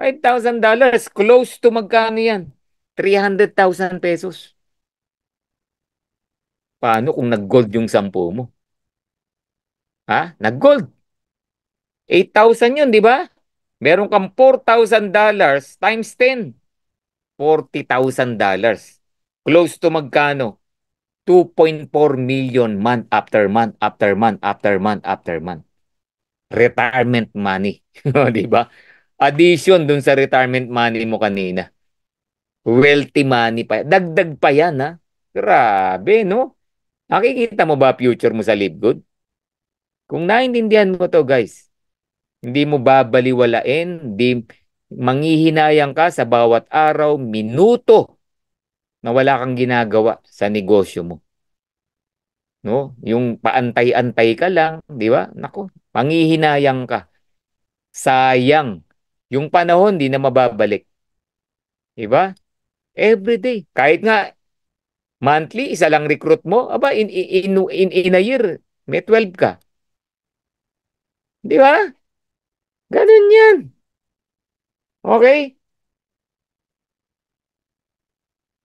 B: $5,000. Close to magkano yan? 300,000 pesos. Paano kung nag-gold yung 10 mo? Ha? Nag-gold. 8,000 yun, di ba? meron kang $4,000 times 10. $40,000. Close to magkano? 2.4 million month after month after month after month after month. Retirement money. [laughs] di ba? Addition dun sa retirement money mo kanina. Wealthy money pa. Dagdag pa yan ha. Grabe no? Nakikita mo ba future mo sa Live Good? Kung naintindihan mo to guys, hindi mo babaliwalain, hindi manghihinayang ka sa bawat araw, minuto na wala kang ginagawa sa negosyo mo. No? Yung paantay-antay ka lang, di ba? Nako, manghihinayang ka. Sayang. Yung panahon, di na mababalik. Di ba? Every day. Kahit nga, monthly, isa lang recruit mo, aba, in, in, in, in a year, may 12 ka. Di ba? Ganun yan. Okay?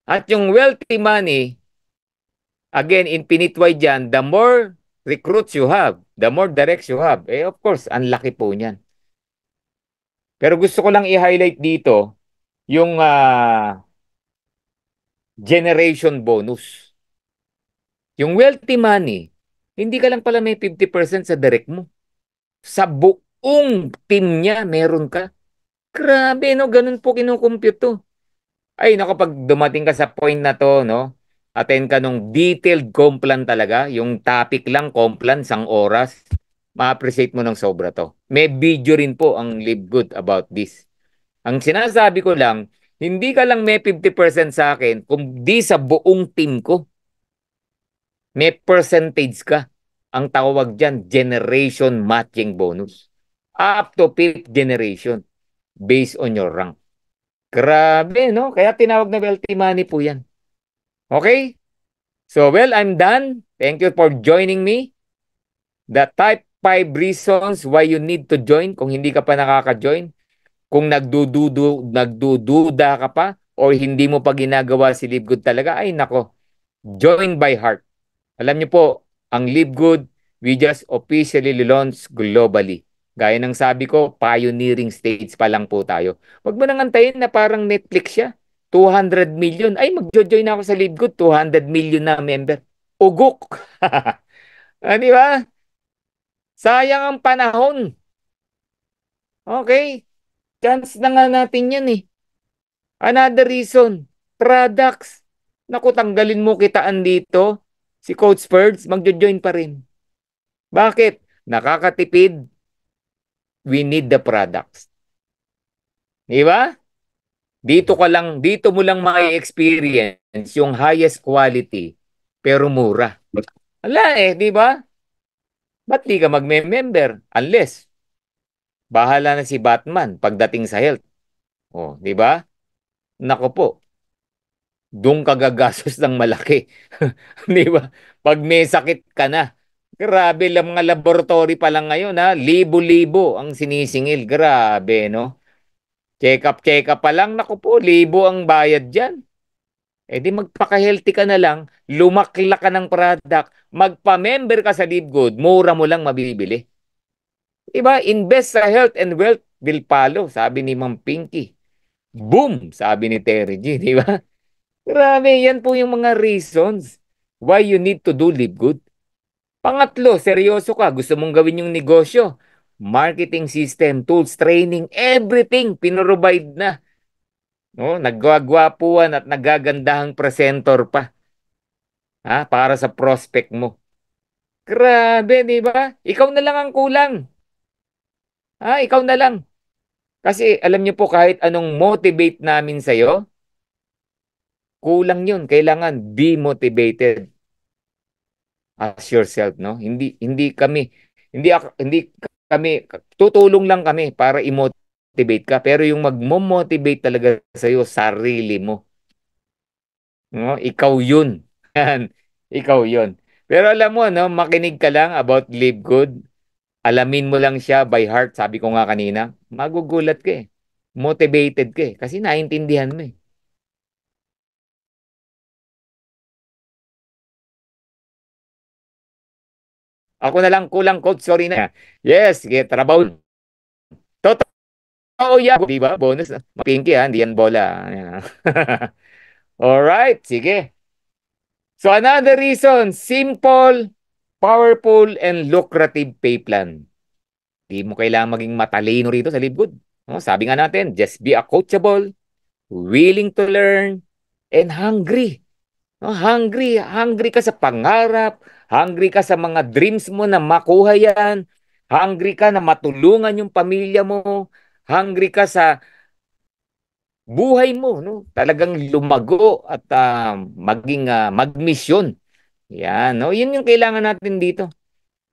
B: At yung wealthy money, again, infinite wide yan, the more recruits you have, the more directs you have. Eh, of course, ang laki po niyan. Pero gusto ko lang i-highlight dito yung uh, generation bonus. Yung wealthy money, hindi ka lang pala may 50% sa direct mo. Sa book kung team niya, meron ka. Grabe, no? Ganun po kinukumpute to. Ay, naku, dumating ka sa point na to, no? Attend ka nung detailed complan talaga. Yung topic lang, complan, sang oras. Ma-appreciate mo ng sobra to. May video rin po ang Live Good about this. Ang sinasabi ko lang, hindi ka lang may 50% sa akin, kung di sa buong team ko. May percentage ka. Ang tawag dyan, generation matching bonus up to fifth generation based on your rank. Grabe, no? Kaya tinawag na wealthy money po yan. Okay? So, well, I'm done. Thank you for joining me. The type 5 reasons why you need to join kung hindi ka pa nakaka-join. Kung nagdududu, nagdududa ka pa or hindi mo pa ginagawa si Live Good talaga, ay nako, join by heart. Alam niyo po, ang Live Good, we just officially launched globally. Gaya ng sabi ko, pioneering states pa lang po tayo. Huwag mo nang antayin na parang Netflix siya. 200 million. Ay, magjo-join na ako sa Live 200 million na member. Ugok. [laughs] Ah, di ba? Sayang ang panahon. Okay. Chance na nga natin yan eh. Another reason. Products. Naku, tanggalin mo kitaan dito. Si Coach Spurs, magjo-join pa rin. Bakit? Nakakatipid we need the products. Di ba? Dito ka lang, dito mo lang mai-experience yung highest quality pero mura. Ala eh, di ba? Ba't di ka magme-member unless bahala na si Batman pagdating sa health. Oh, di ba? Nako po. Doon ka gagastos ng malaki. [laughs] di ba? Pag may sakit ka na, Grabe, lang mga laboratory pa lang ngayon ha, libo-libo ang sinisingil. Grabe, no? Check up, check up pa lang. Naku po, libo ang bayad dyan. E di magpaka-healthy ka na lang, lumakla ka ng product, magpa-member ka sa Live mura mo lang mabibili. Diba? Invest sa health and wealth will follow, sabi ni Ma'am Pinky. Boom, sabi ni Terry G, [laughs] di ba? Grabe, yan po yung mga reasons why you need to do Live Pangatlo, seryoso ka, gusto mong gawin yung negosyo. Marketing system, tools, training, everything, pinrovide na. No, nagwagwapuan at nagagandahang presenter pa. Ha, para sa prospect mo. Grabe, di ba? Ikaw na lang ang kulang. Ha, ikaw na lang. Kasi alam niyo po kahit anong motivate namin sa'yo, kulang yun. Kailangan be motivated as yourself no hindi hindi kami hindi hindi kami tutulong lang kami para i-motivate ka pero yung magmo-motivate talaga sa iyo sarili mo no ikaw yun [laughs] yan ikaw yun pero alam mo no makinig ka lang about live good alamin mo lang siya by heart sabi ko nga kanina magugulat ka eh motivated ka eh kasi naintindihan mo eh Ako na lang kulang coach, sorry na. Yes, get about. Totoo yan. Di ba? Bonus. Pinky ha, hindi yan bola. [laughs] Alright, sige. So another reason, simple, powerful, and lucrative pay plan. Hindi mo kailangan maging matalino rito sa libgod. No, sabi nga natin, just be a coachable, willing to learn, and hungry Oh, hungry, hungry ka sa pangarap, hungry ka sa mga dreams mo na makuha yan, hungry ka na matulungan yung pamilya mo, hungry ka sa buhay mo, no? Talagang lumago at uh, maging uh, magmisyon. Yan, no? Yun yung kailangan natin dito.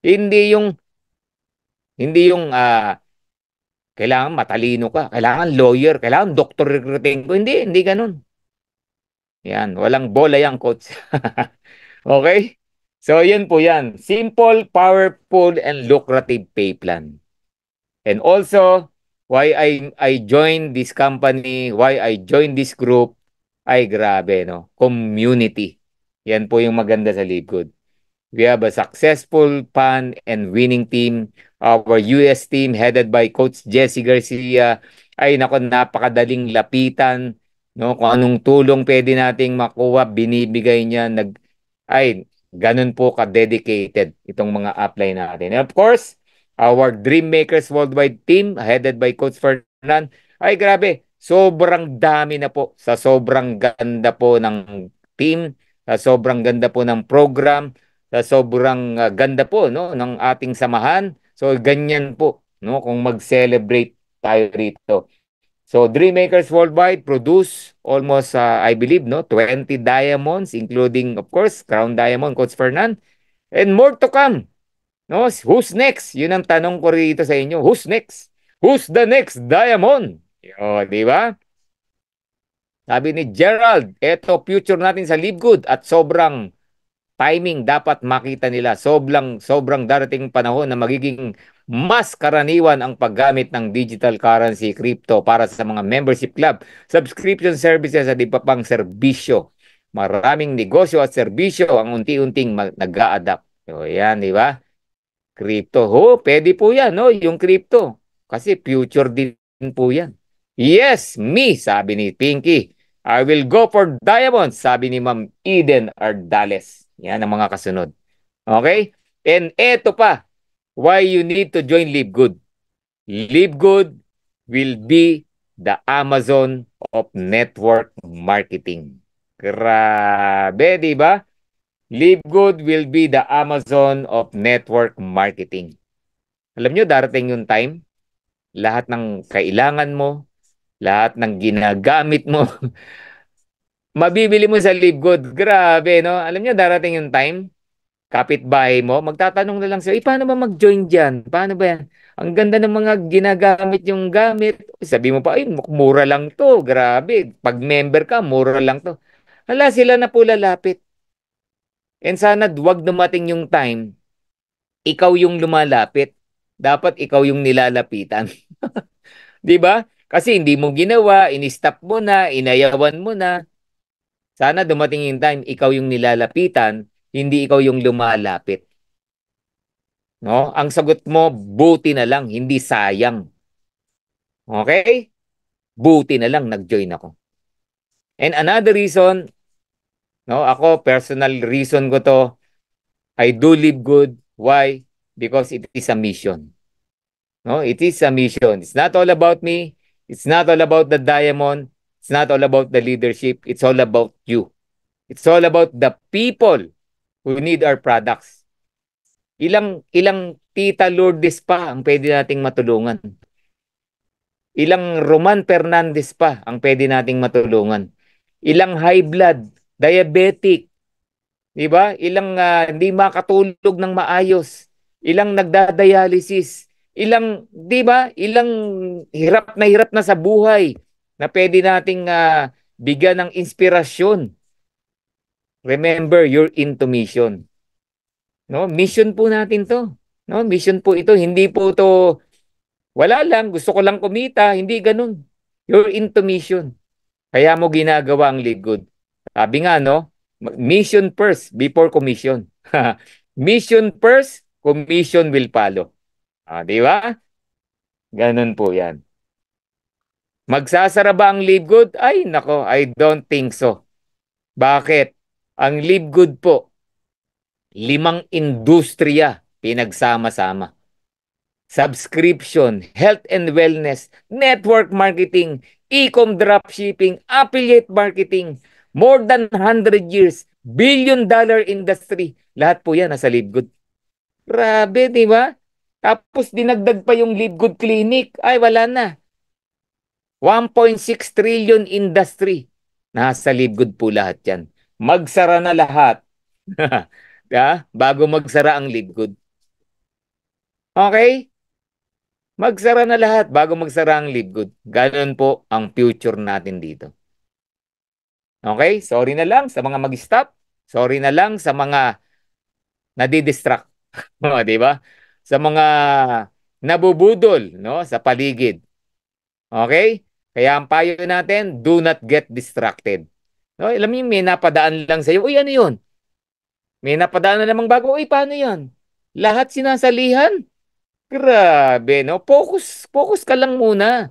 B: Hindi yung hindi yung uh, kailangan matalino ka, kailangan lawyer, kailangan doktor recruiting ko. Hindi, hindi ganun. Yan, walang bola yan, coach. [laughs] okay? So, yan po yan. Simple, powerful, and lucrative pay plan. And also, why I, I joined this company, why I joined this group, ay grabe, no? Community. Yan po yung maganda sa likod. We have a successful, fun, and winning team. Our US team headed by Coach Jesse Garcia ay nako napakadaling lapitan No, kung anong tulong pwede nating makuha, binibigay niya nag ay ganun po ka dedicated itong mga apply natin. And of course, our Dream Makers Worldwide team headed by Coach Fernan. Ay grabe, sobrang dami na po sa sobrang ganda po ng team, sa sobrang ganda po ng program, sa sobrang uh, ganda po no ng ating samahan. So ganyan po no kung mag-celebrate tayo rito. So Dream Makers Worldwide produce almost uh, I believe no 20 diamonds including of course Crown Diamond Coach Fernand. and more to come. No, who's next? Yun ang tanong ko rito sa inyo. Who's next? Who's the next diamond? Yo, di ba? Sabi ni Gerald, eto future natin sa Live Good at sobrang timing dapat makita nila. Sobrang sobrang darating panahon na magiging mas karaniwan ang paggamit ng digital currency crypto para sa mga membership club, subscription services at iba pang serbisyo. Maraming negosyo at serbisyo ang unti-unting nag-a-adapt. So, yan, di ba? Crypto. Ho, pwede po yan, no? Yung crypto. Kasi future din po yan. Yes, me, sabi ni Pinky. I will go for diamonds, sabi ni Ma'am Eden Ardales. Yan ang mga kasunod. Okay? And eto pa, why you need to join Live Good. Live Good will be the Amazon of network marketing. Grabe, di ba? Live Good will be the Amazon of network marketing. Alam nyo, darating yung time, lahat ng kailangan mo, lahat ng ginagamit mo, [laughs] mabibili mo sa Live Good. Grabe, no? Alam nyo, darating yung time, kapitbahay mo, magtatanong na lang sila, eh, paano ba mag-join dyan? Paano ba yan? Ang ganda ng mga ginagamit yung gamit. Sabi mo pa, ay, mura lang to. Grabe. Pag member ka, mura lang to. Hala, sila na po lalapit. And sana wag dumating yung time, ikaw yung lumalapit. Dapat ikaw yung nilalapitan. [laughs] 'Di ba? Kasi hindi mo ginawa, ini-stop mo na, inayawan mo na. Sana dumating yung time, ikaw yung nilalapitan hindi ikaw yung lumalapit. No? Ang sagot mo, buti na lang, hindi sayang. Okay? Buti na lang nag-join ako. And another reason, no, ako personal reason ko to, I do live good. Why? Because it is a mission. No, it is a mission. It's not all about me. It's not all about the diamond. It's not all about the leadership. It's all about you. It's all about the people We need our products. Ilang ilang tita Lourdes pa ang pwede nating matulungan. Ilang Roman Fernandez pa ang pwede nating matulungan. Ilang high blood, diabetic, 'di ba? Ilang uh, hindi makatulog ng maayos, ilang nagda-dialysis, ilang 'di ba? Ilang hirap na hirap na sa buhay na pwede nating uh, bigyan ng inspirasyon Remember you're into mission. No, mission po natin 'to. No, mission po ito, hindi po 'to wala lang, gusto ko lang kumita, hindi ganun. You're into mission. Kaya mo ginagawa ang live good. Sabi nga no, mission first before commission. [laughs] mission first, commission will follow. Ah, di ba? Ganun po 'yan. Magsasara ba ang live good? Ay, nako, I don't think so. Bakit? Ang live good po, limang industriya pinagsama-sama. Subscription, health and wellness, network marketing, e-com dropshipping, affiliate marketing, more than 100 years, billion dollar industry. Lahat po yan nasa live good. Grabe, di ba? Tapos dinagdag pa yung live good clinic. Ay, wala na. 1.6 trillion industry. Nasa live good po lahat yan magsara na lahat. ha? [laughs] Bago magsara ang lingkod. Okay? Magsara na lahat bago magsara ang lingkod. Ganon po ang future natin dito. Okay? Sorry na lang sa mga mag-stop. Sorry na lang sa mga nadidistract. [laughs] o, oh, di ba? Sa mga nabubudol no sa paligid. Okay? Kaya ang payo natin, do not get distracted. No, alam mo yung may napadaan lang sa'yo, uy ano yun? May napadaan na namang bago, uy paano yan? Lahat sinasalihan? Grabe, no? Focus, focus ka lang muna.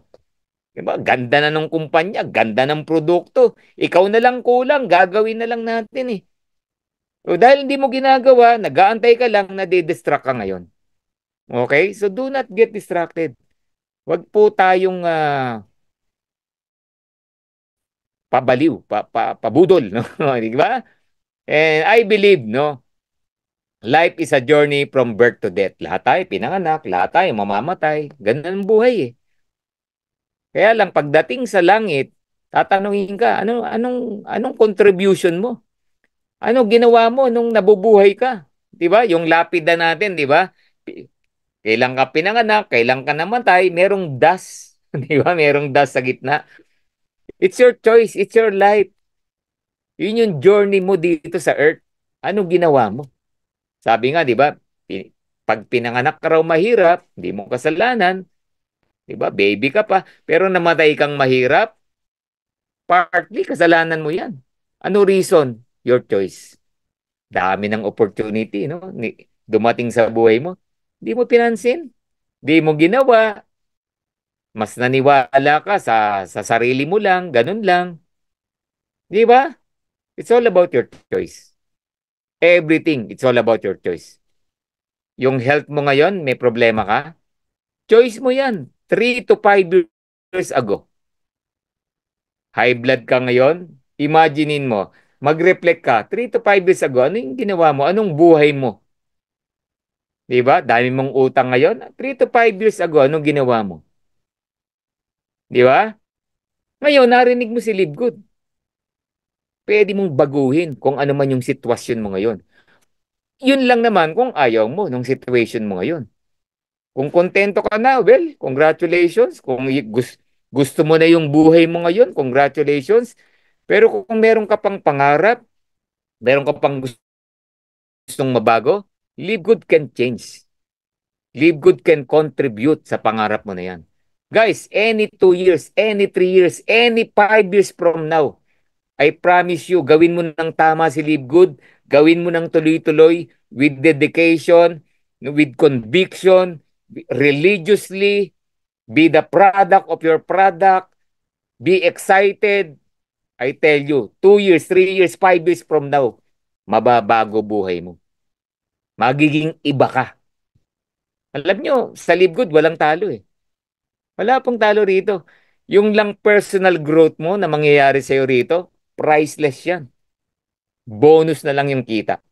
B: Diba? Ganda na ng kumpanya, ganda ng produkto. Ikaw na lang kulang, gagawin na lang natin eh. So dahil hindi mo ginagawa, nag-aantay ka lang, nadidistract ka ngayon. Okay? So do not get distracted. Huwag po tayong uh, pabaliw, pa, pa, pabudol, [laughs] no? di ba? And I believe, no, life is a journey from birth to death. Lahat tayo pinanganak, lahat tayo mamamatay. Ganun ang buhay eh. Kaya lang pagdating sa langit, tatanungin ka, ano anong anong contribution mo? Ano ginawa mo nung nabubuhay ka? 'Di ba? Yung lapida natin, 'di ba? Kailan ka pinanganak, kailan ka namatay, merong dust, [laughs] 'di ba? Merong dust sa gitna. It's your choice. It's your life. Yun yung journey mo dito sa earth. Anong ginawa mo? Sabi nga, di ba? Pag pinanganak ka raw mahirap, hindi mo kasalanan. Di ba? Baby ka pa. Pero namatay kang mahirap, partly kasalanan mo yan. Ano reason? Your choice. Dami ng opportunity, no? Dumating sa buhay mo. Hindi mo pinansin. Hindi mo ginawa mas naniwala ka sa, sa sarili mo lang, ganun lang. Di ba? It's all about your choice. Everything, it's all about your choice. Yung health mo ngayon, may problema ka? Choice mo yan. 3 to 5 years ago. High blood ka ngayon? Imaginein mo, mag-reflect ka, 3 to 5 years ago, ano yung ginawa mo? Anong buhay mo? Di ba? Dami mong utang ngayon. 3 to 5 years ago, anong ginawa mo? Di ba? Ngayon, narinig mo si Live Good. Pwede mong baguhin kung ano man yung sitwasyon mo ngayon. Yun lang naman kung ayaw mo ng situation mo ngayon. Kung kontento ka na, well, congratulations. Kung gusto, gusto mo na yung buhay mo ngayon, congratulations. Pero kung meron ka pang pangarap, meron ka pang gustong mabago, live good can change. Live good can contribute sa pangarap mo na yan. Guys, any 2 years, any 3 years, any 5 years from now, I promise you, gawin mo ng tama si Live Good, gawin mo ng tuloy-tuloy with dedication, with conviction, religiously, be the product of your product, be excited. I tell you, 2 years, 3 years, 5 years from now, mababago buhay mo. Magiging iba ka. Alam nyo, sa Live Good, walang talo eh. Wala pong talo rito. Yung lang personal growth mo na mangyayari sa'yo rito, priceless yan. Bonus na lang yung kita.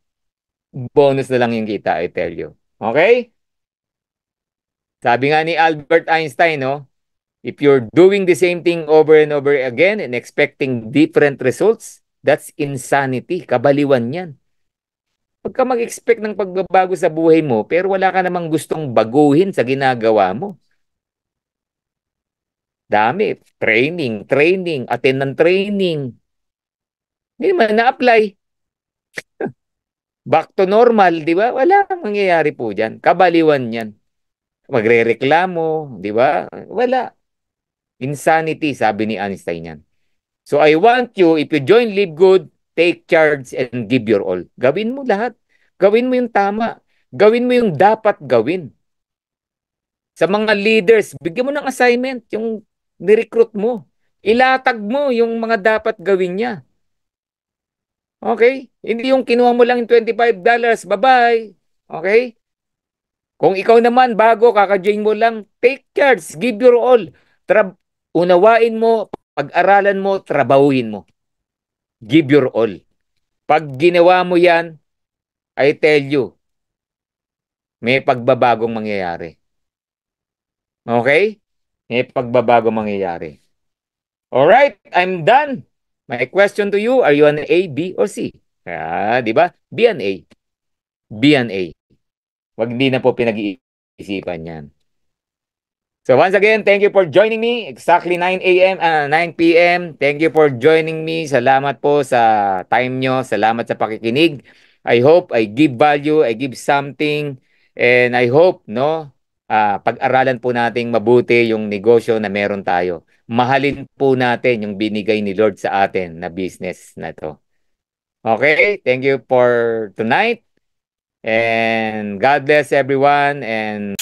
B: Bonus na lang yung kita, I tell you. Okay? Sabi nga ni Albert Einstein, no? If you're doing the same thing over and over again and expecting different results, that's insanity. Kabaliwan yan. Huwag ka mag-expect ng pagbabago sa buhay mo pero wala ka namang gustong baguhin sa ginagawa mo. Dami. Training, training, attend ng training. Hindi naman na-apply. [laughs] Back to normal, di ba? Wala kang mangyayari po dyan. Kabaliwan yan. Magre-reklamo, di ba? Wala. Insanity, sabi ni Einstein yan. So I want you, if you join Live Good, take charge and give your all. Gawin mo lahat. Gawin mo yung tama. Gawin mo yung dapat gawin. Sa mga leaders, bigyan mo ng assignment. Yung nirecruit mo. Ilatag mo yung mga dapat gawin niya. Okay? Hindi yung kinuha mo lang yung $25, bye-bye. Okay? Kung ikaw naman, bago, kakajoin mo lang, take charge, give your all. Tra unawain mo, pag-aralan mo, trabahuin mo. Give your all. Pag ginawa mo yan, I tell you, may pagbabagong mangyayari. Okay? may pagbabago mangyayari. All right, I'm done. My question to you, are you an A, B, or C? Ah, di ba? B and A. B and A. Wag hindi na po pinag-iisipan yan. So once again, thank you for joining me. Exactly 9 a.m. Uh, 9 p.m. Thank you for joining me. Salamat po sa time nyo. Salamat sa pakikinig. I hope I give value, I give something, and I hope, no, uh, pag-aralan po nating mabuti yung negosyo na meron tayo. Mahalin po natin yung binigay ni Lord sa atin na business na to. Okay, thank you for tonight. And God bless everyone and